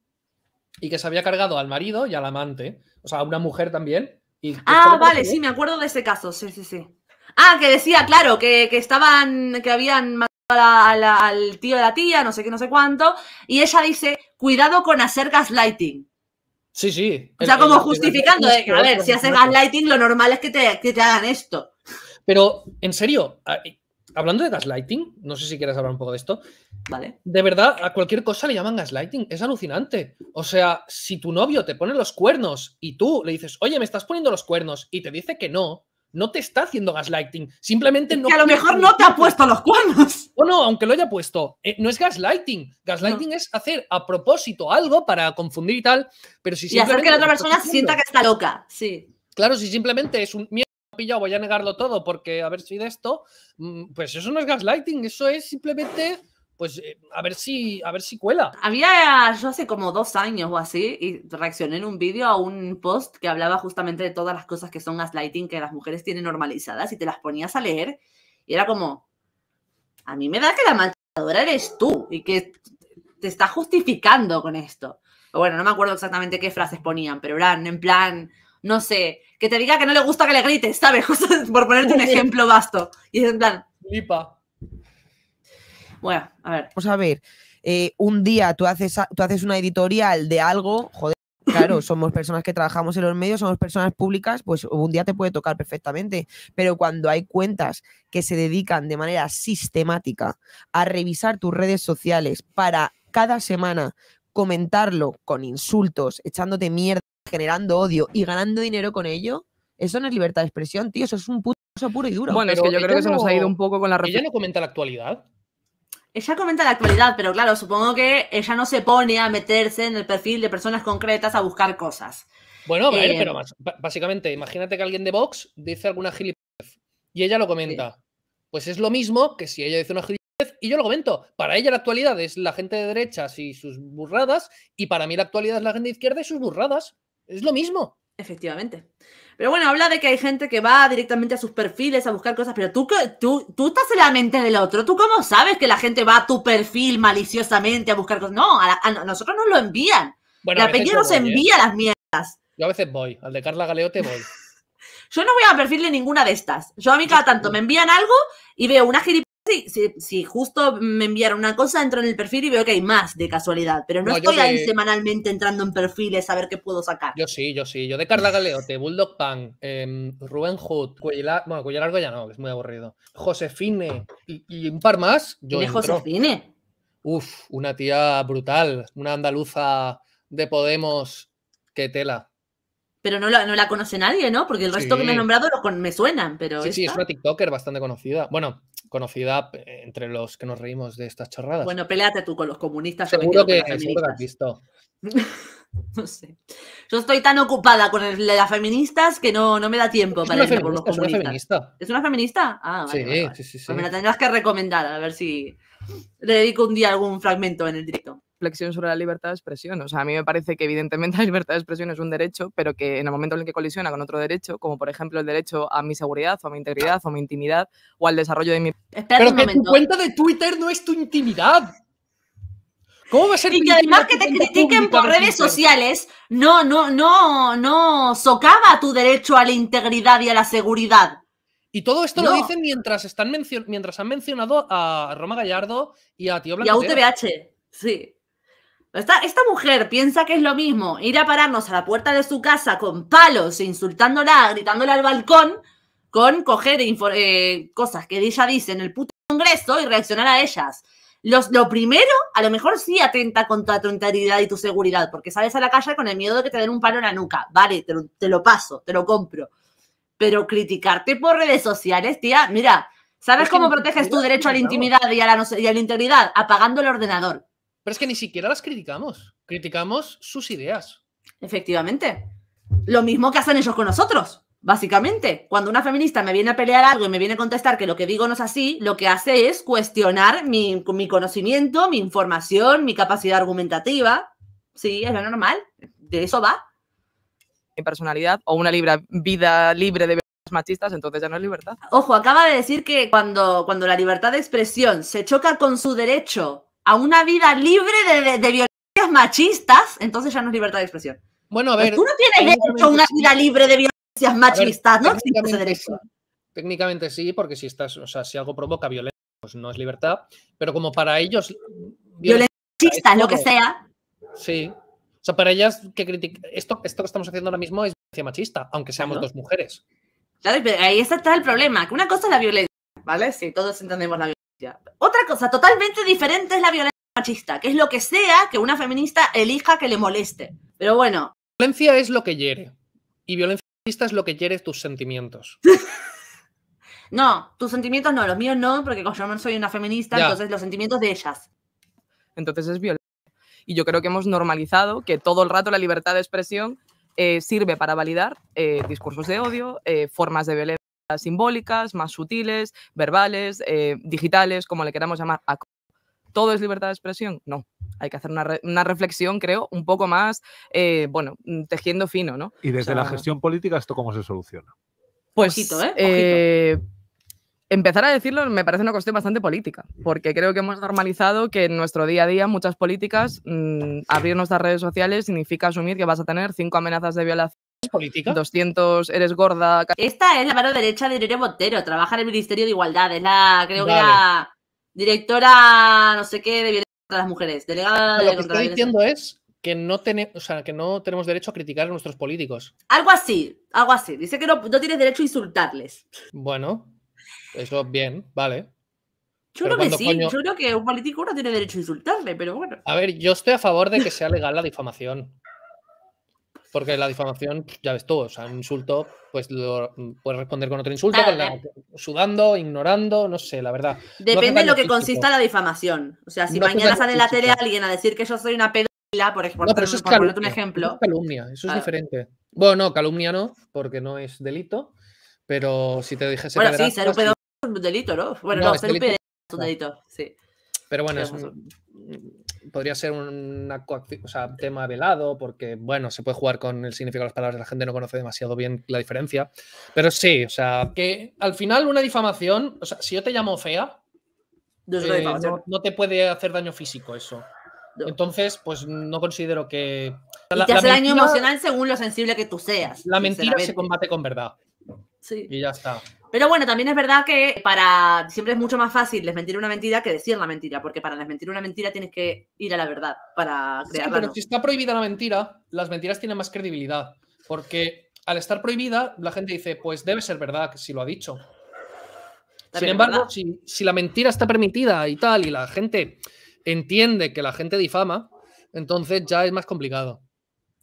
y que se había cargado al marido y al amante, o sea, a una mujer también. ah, vale, sí, me acuerdo de ese caso, sí, sí, sí. Ah, que decía, claro, que, estaban, que habían matado al tío de la tía, no sé qué, no sé cuánto, y ella dice, cuidado con hacer gaslighting. Sí, sí. O sea, como justificando, a ver, si haces gaslighting, lo normal es que te, que te hagan esto. Pero, en serio, hablando de gaslighting, no sé si quieres hablar un poco de esto. Vale. De verdad, a cualquier cosa le llaman gaslighting. Es alucinante. O sea, si tu novio te pone los cuernos y tú le dices, oye, me estás poniendo los cuernos y te dice que no, no te está haciendo gaslighting. Simplemente no. Que a lo mejor no te ha puesto los cuernos. O aunque lo haya puesto. Eh, no es gaslighting. Gaslighting es hacer a propósito algo para confundir y tal. Pero si y hacer que la otra persona sienta que está loca. Sí. Claro, si simplemente es un pillado, voy a negarlo todo porque a ver si de esto, mm, pues eso no es gaslighting, eso es simplemente pues eh, a ver si a ver si cuela. Había yo hace como dos años o así y reaccioné en un vídeo a un post que hablaba justamente de todas las cosas que son gaslighting que las mujeres tienen normalizadas y te las ponías a leer y era como a mí me da que la maltratadora eres tú y que te estás justificando con esto. bueno, no me acuerdo exactamente qué frases ponían, pero eran en plan no sé, que te diga que no le gusta que le grites, ¿sabes? <laughs> Justo Por ponerte un <laughs> ejemplo vasto. Y es en plan. Bueno, a ver. Vamos a ver. Eh, un día tú haces, tú haces una editorial de algo, joder, claro, <laughs> somos personas que trabajamos en los medios, somos personas públicas, pues un día te puede tocar perfectamente, pero cuando hay cuentas que se dedican de manera sistemática a revisar tus redes sociales para cada semana comentarlo con insultos, echándote mierda generando odio y ganando dinero con ello, eso no es libertad de expresión, tío, eso es un puto puro y duro. Bueno, es que yo creo que se nos ha ido un poco con la ¿Ella no comenta la actualidad? Ella comenta la actualidad, pero claro, supongo que ella no se pone a meterse en el perfil de personas concretas a buscar cosas. Bueno, eh, pero más, básicamente, imagínate que alguien de Vox dice alguna gilipollez y ella lo comenta. Pues es lo mismo que si ella dice una gilipollez y yo lo comento. Para ella la actualidad es la gente de derechas y sus burradas, y para mí la actualidad es la gente de izquierda y sus burradas. Es lo mismo. Efectivamente. Pero bueno, habla de que hay gente que va directamente a sus perfiles a buscar cosas, pero tú, tú, tú estás en la mente del otro. ¿Tú cómo sabes que la gente va a tu perfil maliciosamente a buscar cosas? No, a, nosotros nos lo envían. la peña nos ¿eh? envía las mierdas. Yo a veces voy, al de Carla Galeote voy. <laughs> Yo no voy a perfil de ninguna de estas. Yo a mí cada tanto me envían algo y veo una gilipollas si, justo me enviaron una cosa, entro en el perfil y veo que hay más de casualidad, pero no, estoy ahí semanalmente entrando en perfiles a ver qué puedo sacar. Yo sí, yo sí. Yo de Carla Galeote, Bulldog Pan, eh, em, Rubén Hood, bueno, Cuellargo ya no, que es muy aburrido. Josefine y, un par más. Yo Josefine? Uf, una tía brutal, una andaluza de Podemos, que tela pero no la, conoce nadie, ¿no? Porque el resto que me he nombrado me suenan, pero... Sí, sí, es una TikToker bastante conocida. Bueno, conocida eh, entre los que nos reímos de estas chorradas. Bueno, peleate tú con los comunistas. Seguro, que, has visto. <laughs> no sé. Yo estoy tan ocupada con las feministas que no, no me da tiempo para irme con los comunistas. Es una feminista. ¿Es una feminista? Ah, vale. Sí, sí, sí, sí. Pues me la tendrás que recomendar, a ver si le dedico un día algún fragmento en el directo. Flexión sobre la libertad de expresión. O sea, a mí me parece que evidentemente <laughs> la libertad de expresión es un derecho, pero que en el momento en el que colisiona con otro derecho, como por ejemplo el derecho a mi seguridad o a mi integridad o a mi intimidad o al desarrollo de mi... pero que tu cuenta de Twitter no es tu intimidad. ¿Cómo va a ser y que además que te critiquen por redes sociales no, no, no, no socava tu derecho a la integridad y a la seguridad. Y todo esto lo dicen mientras, están mientras han mencionado a Roma Gallardo y a Tío Blanco. Y a UTBH, sí. Esta, esta, mujer piensa que es lo mismo ir a pararnos a la puerta de su casa con palos, insultándola, gritándole al balcón, con coger eh, cosas que ella dice en el puto congreso y reaccionar a ellas. Los, lo primero, a lo mejor sí atenta contra tu integridad y tu seguridad, porque sales a la calle con el miedo de que te den un palo en la nuca. Vale, te lo paso, te lo compro pero criticarte por redes sociales, tía, mira, ¿sabes cómo proteges tu derecho a la intimidad y a la, la integridad? Apagando el ordenador. Pero es que ni siquiera las criticamos, criticamos sus ideas. Efectivamente. Lo mismo que hacen ellos con nosotros, básicamente. Cuando una feminista me viene a pelear algo y me viene a contestar que lo que digo no es así, lo que hace es cuestionar mi, mi conocimiento, mi información, mi capacidad argumentativa. Sí, es lo normal, de eso va personalidad o una vida libre de violencias machistas, entonces ya no es libertad. Ojo, acaba de decir que cuando, cuando la libertad de expresión se choca con su derecho a una vida libre de, violencias machistas, entonces ya no es libertad de expresión. Bueno, a ver. Pues tú no tienes derecho a una vida libre de violencias machistas, ¿no? Técnicamente, Sí, porque si estás, o sea, si algo provoca violencia, pues no es libertad. Pero como para ellos. Violencia, machista, lo que sea. Sí, sea, para ellas que critican Esto, esto que estamos haciendo ahora mismo es violencia machista, aunque seamos dos mujeres. Claro, pero ahí está, el problema. Que una cosa es la violencia, ¿vale? Sí, todos entendemos la violencia. Otra cosa totalmente diferente es la violencia machista, que es lo que sea que una feminista elija que le moleste. Pero bueno. Violencia es lo que hiere. Y violencia machista es lo que hiere tus sentimientos. <laughs> no, tus sentimientos no, los míos no, porque como yo no soy una feminista, entonces los sentimientos de ellas. Entonces es violencia y yo creo que hemos normalizado que todo el rato la libertad de expresión eh, sirve para validar eh, discursos de odio, eh, formas de violencia simbólicas, más sutiles, verbales, digitales, como le queramos llamar. ¿Todo es libertad de expresión? No. Hay que hacer una, reflexión, creo, un poco más, bueno, mm, tejiendo fino, ¿no? Y desde la gestión política, ¿esto cómo se soluciona? Pues, Ojito, ¿eh? empezar a decirlo me parece una cuestión bastante política, porque creo que hemos normalizado que en nuestro día a día muchas políticas, mm, abrir nuestras redes sociales significa asumir que vas a tener cinco amenazas de violación. ¿Política? 200, eres gorda. Esta es la mano derecha de Irene Botero, trabaja en el Ministerio de Igualdad, es la, creo que la directora, no sé qué, de violencia contra las mujeres, delegada de Lo que estoy diciendo es que no, tenemos, derecho a criticar a nuestros políticos. Algo así, algo así. Dice que no, no tienes derecho a insultarles. Bueno, eso bien, vale. Yo creo que sí, yo creo que un político no tiene derecho a insultarle, pero bueno. A ver, yo estoy a favor de que sea legal la difamación. Porque la difamación, pues, ya ves tú, o sea, un insulto, pues lo puedes responder con otro insulto, sudando, ignorando, no sé, la verdad. Depende de lo que consista la difamación. O sea, si mañana sale en la tele alguien a decir que yo soy una pedófila, por, ejemplo, por, eso es calumnia, un ejemplo. Eso es diferente. Bueno, no, calumnia no, porque no es delito. Pero si te dijese. Bueno, sí, ser un pedo es un delito, ¿no? Bueno, no, ser un pedo es un delito, sí. Pero bueno, podría ser un tema velado, porque bueno, se puede jugar con el significado de las palabras, la gente no conoce demasiado bien la diferencia. Pero sí, o sea, que al final una difamación, o sea, si yo te llamo fea, no, eh, te puede hacer daño físico eso. Entonces, pues no considero que. te hace daño emocional según lo sensible que tú seas. La mentira se combate con verdad. Y ya está. Pero bueno, también es verdad que para siempre es mucho más fácil desmentir una mentira que decir la mentira, porque para desmentir una mentira tienes que ir a la verdad para crearla. Sí, pero si está prohibida la mentira, las mentiras tienen más credibilidad, porque al estar prohibida, la gente dice, pues debe ser verdad si lo ha dicho. Sin embargo, si, la mentira está permitida y tal, y la gente entiende que la gente difama, entonces ya es más complicado.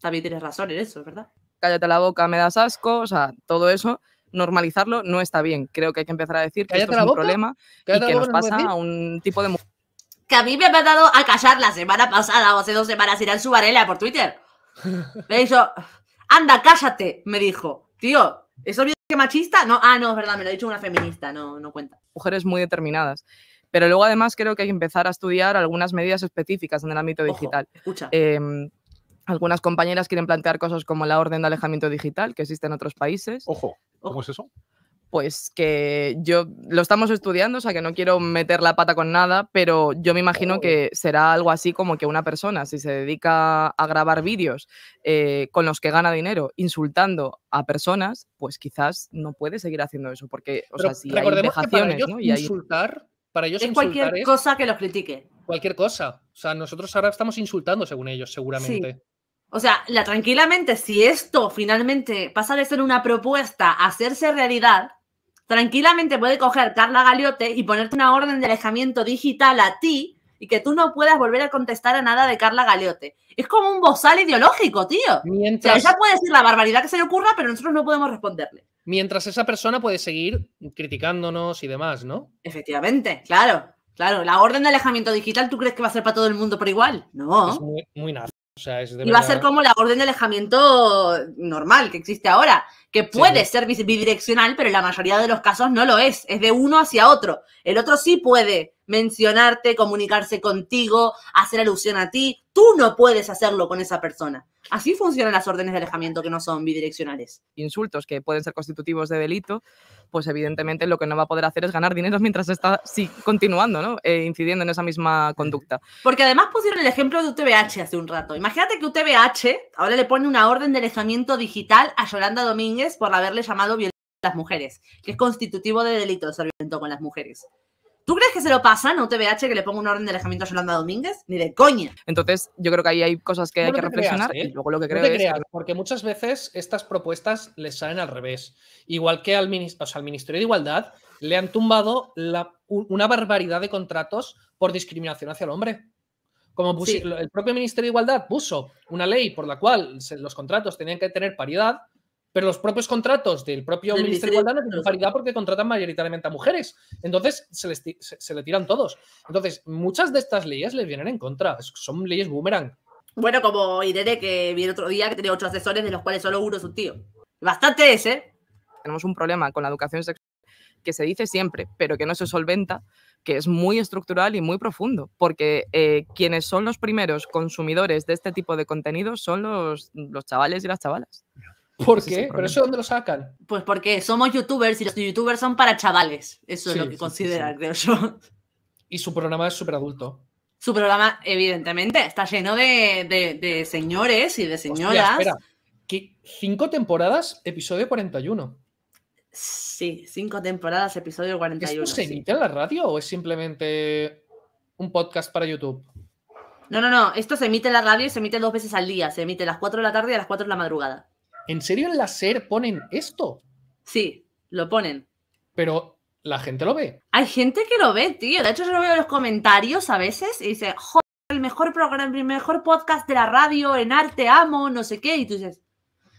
También tienes razón en eso, es ¿verdad? Cállate la boca, me das asco, o sea, todo eso normalizarlo no está bien. Creo que hay que empezar a decir que esto es un problema y que nos pasa a un tipo de mujer. Que a mí me ha mandado a callar la semana pasada o hace dos semanas ir al Subarela por Twitter. <laughs> Me dijo, anda, cállate, me dijo. Tío, ¿eso es que machista? No, ah, no, es verdad, me lo ha dicho una feminista, no, no cuenta. Mujeres muy determinadas. Pero luego además creo que hay que empezar a estudiar algunas medidas específicas en el ámbito digital. Em, algunas compañeras quieren plantear cosas como la orden de alejamiento digital que existe en otros países. Ojo. ¿Cómo oh. es eso? Pues que yo lo estamos estudiando, o sea que no quiero meter la pata con nada, pero yo me imagino oh. que será algo así como que una persona, si se dedica a grabar vídeos eh, con los que gana dinero, insultando a personas, pues quizás no puede seguir haciendo eso, porque, o sea, si hay para ¿no? Y insultar, para ellos es cualquier cosa que los critique. Cualquier cosa. O sea, nosotros ahora estamos insultando según ellos, seguramente. O sea, tranquilamente, si esto finalmente pasa de ser una propuesta a hacerse realidad, tranquilamente puede coger Carla Galeote y ponerte una orden de alejamiento digital a ti y que tú no puedas volver a contestar a nada de Carla Galeote. Es como un bozal ideológico, tío. Mientras... O puede ser la barbaridad que se le ocurra, pero nosotros no podemos responderle. Mientras esa persona puede seguir criticándonos y demás, ¿no? Efectivamente, claro. Claro, la orden de alejamiento digital, ¿tú crees que va a ser para todo el mundo por igual? No. Es muy, muy y va a ser como la orden de alejamiento normal que existe ahora, que puede ser bidireccional, pero en la mayoría de los casos no lo es. Es de uno hacia otro. El otro sí puede mencionarte, comunicarse contigo, hacer alusión a ti. Tú no puedes hacerlo con esa persona. Así funcionan las órdenes de alejamiento que no son bidireccionales. Insultos que pueden ser constitutivos de delito, pues evidentemente lo que no va a poder hacer es ganar dinero mientras está continuando, ¿no? Eh, incidiendo en esa misma conducta. Porque además pusieron el ejemplo de UTBH hace un rato. Imagínate que UTBH ahora le pone una orden de alejamiento digital a Yolanda Domínguez por haberle llamado violencia a las mujeres, que es constitutivo de delito de violento con las mujeres. ¿Tú crees que se lo pasan a TBH que le ponga un orden de alejamiento a Yolanda Domínguez? Ni de coña. Entonces, yo creo que ahí hay cosas que hay que reflexionar ¿eh? luego lo que porque muchas veces estas propuestas les salen al revés. Igual que al, o al Ministerio de Igualdad le han tumbado una barbaridad de contratos por discriminación hacia el hombre. Como el propio Ministerio de Igualdad puso una ley por la cual los contratos tenían que tener paridad, pero los propios contratos del propio Ministerio de Igualdad no tienen paridad porque contratan mayoritariamente a mujeres. Entonces, se, les se, le tiran todos. Entonces, muchas de estas leyes les vienen en contra. Son leyes boomerang. Bueno, como Irene, que viene otro día que tenía ocho asesores, de los cuales solo uno es un tío. Bastante ese. ¿eh? Tenemos un problema con la educación sexual que se dice siempre, pero que no se solventa, que es muy estructural y muy profundo, porque eh, quienes son los primeros consumidores de este tipo de contenidos son los, los chavales y las chavalas. ¿Por pues qué? ¿Pero eso dónde lo sacan? Pues porque somos youtubers y los youtubers son para chavales. Eso es lo que consideran, creo yo. Y su programa es súper adulto. Su programa, evidentemente, está lleno de, señores y de señoras. Cinco temporadas, episodio 41. Sí, cinco temporadas, episodio 41. ¿Esto se emite en la radio o es simplemente un podcast para YouTube? No, no, no. Esto se emite en la radio y se emite dos veces al día. Se emite a las cuatro de la tarde y a las 4 de la madrugada. ¿En serio en la SER ponen esto? Sí, lo ponen. Pero la gente lo ve. Hay gente que lo ve, tío. De hecho, yo lo veo en los comentarios a veces y dice, joder, el mejor programa, el mejor podcast de la radio, en arte, amo, no sé qué. Y tú dices,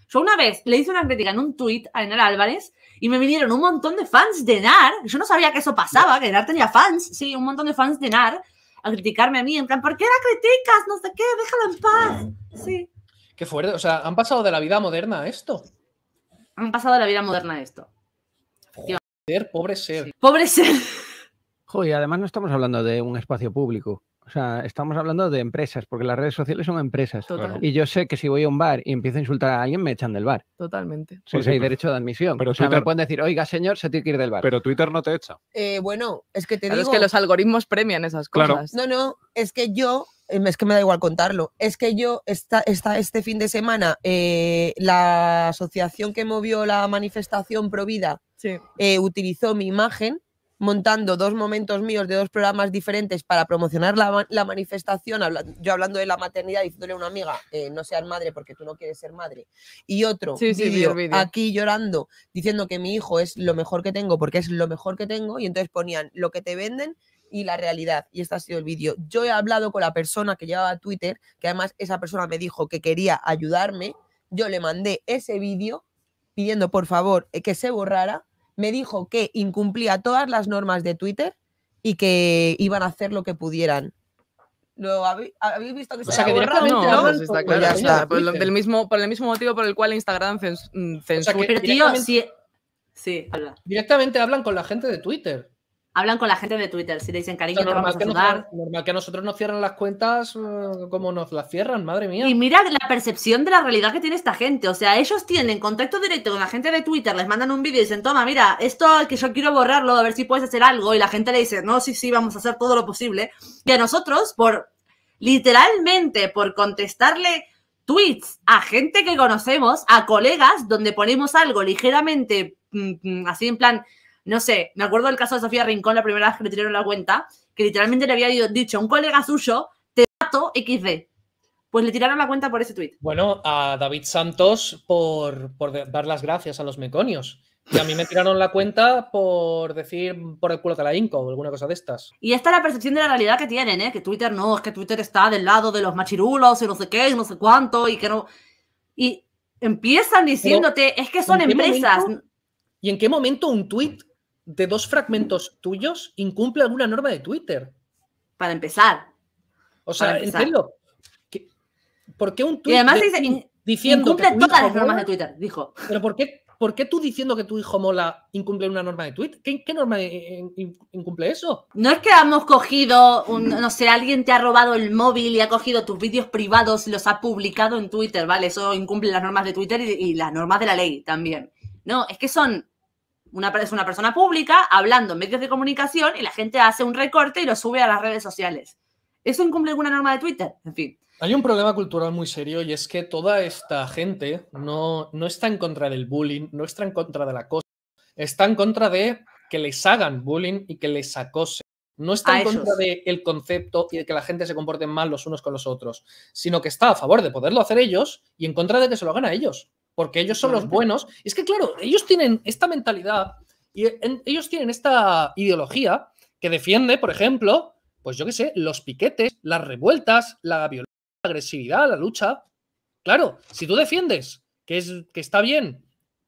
yo una vez le hice una crítica en un tuit a Enar Álvarez y me vinieron un montón de fans de NAR. Yo no sabía que eso pasaba, que Enar tenía fans. Sí, un montón de fans de NAR a criticarme a mí, en plan, ¿por qué la criticas? No sé qué, Déjalo en paz. Sí. Qué fuerte. O sea, han pasado de la vida moderna a esto. Han pasado de la vida moderna a esto. pobre ser. Pobre ser. Joder, además no estamos hablando de un espacio público. O sea, estamos hablando de empresas, porque las redes sociales son empresas. Y yo sé que si voy a un bar y empiezo a insultar a alguien, me echan del bar. Totalmente. Porque sí, hay derecho de admisión. Pero o sea, me pueden decir, oiga, señor, se tiene que ir del bar. Pero Twitter no te echa. Eh, bueno, es que te digo... que los algoritmos premian esas cosas. No, no, es que yo eh, es que me da igual contarlo, es que yo esta, esta este fin de semana, eh, la asociación que movió la manifestación Provida sí. Eh, utilizó mi imagen montando dos momentos míos de dos programas diferentes para promocionar la, manifestación, yo hablando de la maternidad, diciéndole a una amiga, no seas madre porque tú no quieres ser madre, y otro aquí llorando, diciendo que mi hijo es lo mejor que tengo porque es lo mejor que tengo, y entonces ponían lo que te venden y la realidad. Y este ha sido el vídeo. Yo he hablado con la persona que llevaba Twitter, que además esa persona me dijo que quería ayudarme. Yo le mandé ese vídeo pidiendo por favor eh, que se borrara. Me dijo que incumplía todas las normas de Twitter y que iban a hacer lo que pudieran. ¿Lo habéis, visto que se No, Por, mismo, por el mismo motivo por el cual Instagram censura. Sí, Directamente hablan con la gente de Twitter hablan con la gente de Twitter. Si le dicen cariño, normal que a nosotros nos cierran las cuentas eh, como nos las cierran, madre mía. Y mira la percepción de la realidad que tiene esta gente. O sea, ellos tienen contacto directo con la gente de Twitter, les mandan un vídeo y dicen, toma, mira, esto que yo quiero borrarlo, a ver si puedes hacer algo. Y la gente le dice, no, sí, sí, vamos a hacer todo lo posible. Que a nosotros, por literalmente, por contestarle tweets a gente que conocemos, a colegas, donde ponemos algo ligeramente mm, mm, así en plan no sé, me acuerdo del caso de Sofía Rincón la primera vez que le tiraron la cuenta, que literalmente le había dicho a un colega suyo, te mato XD. Pues le tiraron la cuenta por ese tweet Bueno, a David Santos por, dar las gracias a los meconios. Y a mí me tiraron la cuenta por decir por el culo de la Inco o alguna cosa de estas. Y esta es la percepción de la realidad que tienen, ¿eh? Que Twitter no, es que Twitter está del lado de los machirulos y no sé qué, y no sé cuánto, y que no. Y empiezan diciéndote, es que son empresas. ¿Y en qué momento un tweet de dos fragmentos tuyos incumple alguna norma de Twitter. Para empezar. O sea, entiendo. ¿Por qué un Y además dice, diciendo incumple todas las normas de Twitter, dijo. Pero ¿por qué, tú diciendo que tu hijo mola incumple una norma de Twitter? ¿Qué, norma eh, eh, incumple eso? No es que hemos cogido, no sé, alguien te ha robado el móvil y ha cogido tus vídeos privados y los ha publicado en Twitter, ¿vale? Eso incumple las normas de Twitter y las normas de la ley también. No, es que son una, es una persona pública hablando en medios de comunicación y la gente hace un recorte y lo sube a las redes sociales. Eso incumple alguna norma de Twitter, en fin. Hay un problema cultural muy serio y es que toda esta gente no, no está en contra del bullying, no está en contra de la cosa está en contra de que les hagan bullying y que les acosen. No está en contra del concepto y de que la gente se comporte mal los unos con los otros, sino que está a favor de poderlo hacer ellos y en contra de que se lo hagan a ellos porque ellos son los buenos. Y es que, claro, ellos tienen esta mentalidad y ellos tienen esta ideología que defiende, por ejemplo, pues yo qué sé, los piquetes, las revueltas, la violencia, la agresividad, la lucha. Claro, si tú defiendes que, es, que está bien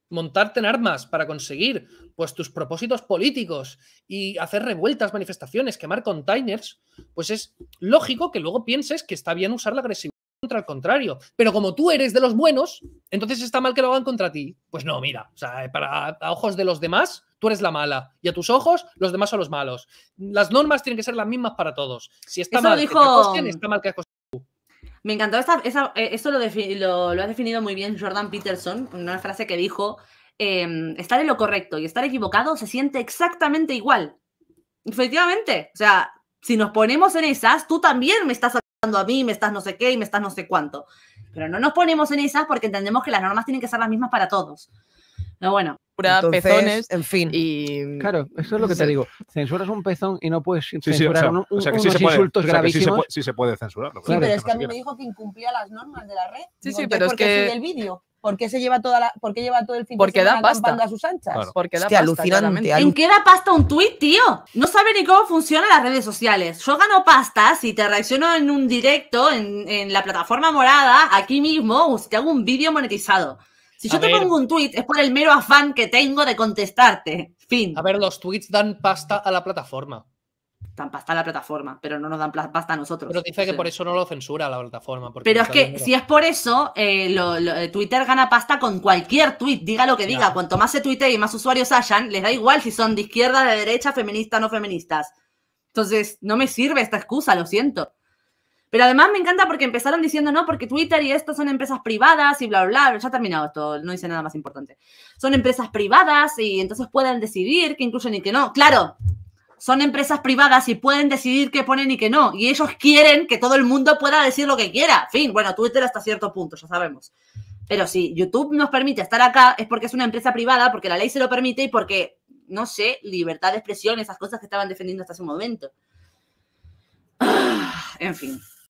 montarte en armas para conseguir pues tus propósitos políticos y hacer revueltas, manifestaciones, quemar containers, pues es lógico que luego pienses que está bien usar la agresividad contra el contrario. Pero como tú eres de los buenos, entonces está mal que lo hagan contra ti. Pues no, mira, eh, para a ojos de los demás, tú eres la mala. Y a tus ojos, los demás son los malos. Las normas tienen que ser las mismas para todos. Si está mal que está mal que tú Me encantó esto eh, eso lo, lo, definido muy bien Jordan Peterson, una frase que dijo, em, estar en lo correcto y estar equivocado se siente exactamente igual. Efectivamente, o sea, si nos ponemos en esas, tú también me estás a mí, me estás no sé qué y me estás no sé cuánto. Pero no nos ponemos en esas porque entendemos que las normas tienen que ser las mismas para todos. ¿No? bueno. pezones, en fin. Y... Claro, eso es lo que te digo. Censuras un pezón y no puedes censurar se puede, insultos sí, se puede, censurar. sí, pero es que, a mí me dijo que incumplía las normas de la red. Sí, sí, pero es que... el vídeo. ¿Por qué se lleva toda la, por qué lleva todo el fin Porque da pasta. a sus anchas? Porque da pasta, ¿En qué da pasta un tuit, tío? No sabe ni cómo funcionan las redes sociales. Yo gano pasta si te reacciono en un directo, en, la plataforma morada, aquí mismo, o si te hago un vídeo monetizado. Si yo te pongo un tuit, es por el mero afán que tengo de contestarte. Fin. A ver, los tweets dan pasta a la plataforma dan pasta a la plataforma, pero no nos dan pasta a nosotros. Pero dice que por eso no lo censura la plataforma. pero es que si es por eso, eh, eh, Twitter gana pasta con cualquier tweet, diga lo que diga. Cuanto más se tuitee y más usuarios hayan, les da igual si son de izquierda, de derecha, feministas, o no feministas. Entonces, no me sirve esta excusa, lo siento. Pero además me encanta porque empezaron diciendo, no, porque Twitter y esto son empresas privadas y bla, bla, bla. Ya ha terminado esto, no dice nada más importante. Son empresas privadas y entonces pueden decidir que incluyen y que no. Claro, son empresas privadas y pueden decidir qué ponen y qué no. Y ellos quieren que todo el mundo pueda decir lo que quiera. Fin, bueno, Twitter hasta cierto punto, ya sabemos. Pero si YouTube nos permite estar acá es porque es una empresa privada, porque la ley se lo permite y porque, no sé, libertad de expresión, esas cosas que estaban defendiendo hasta ese momento. <sighs> En fin.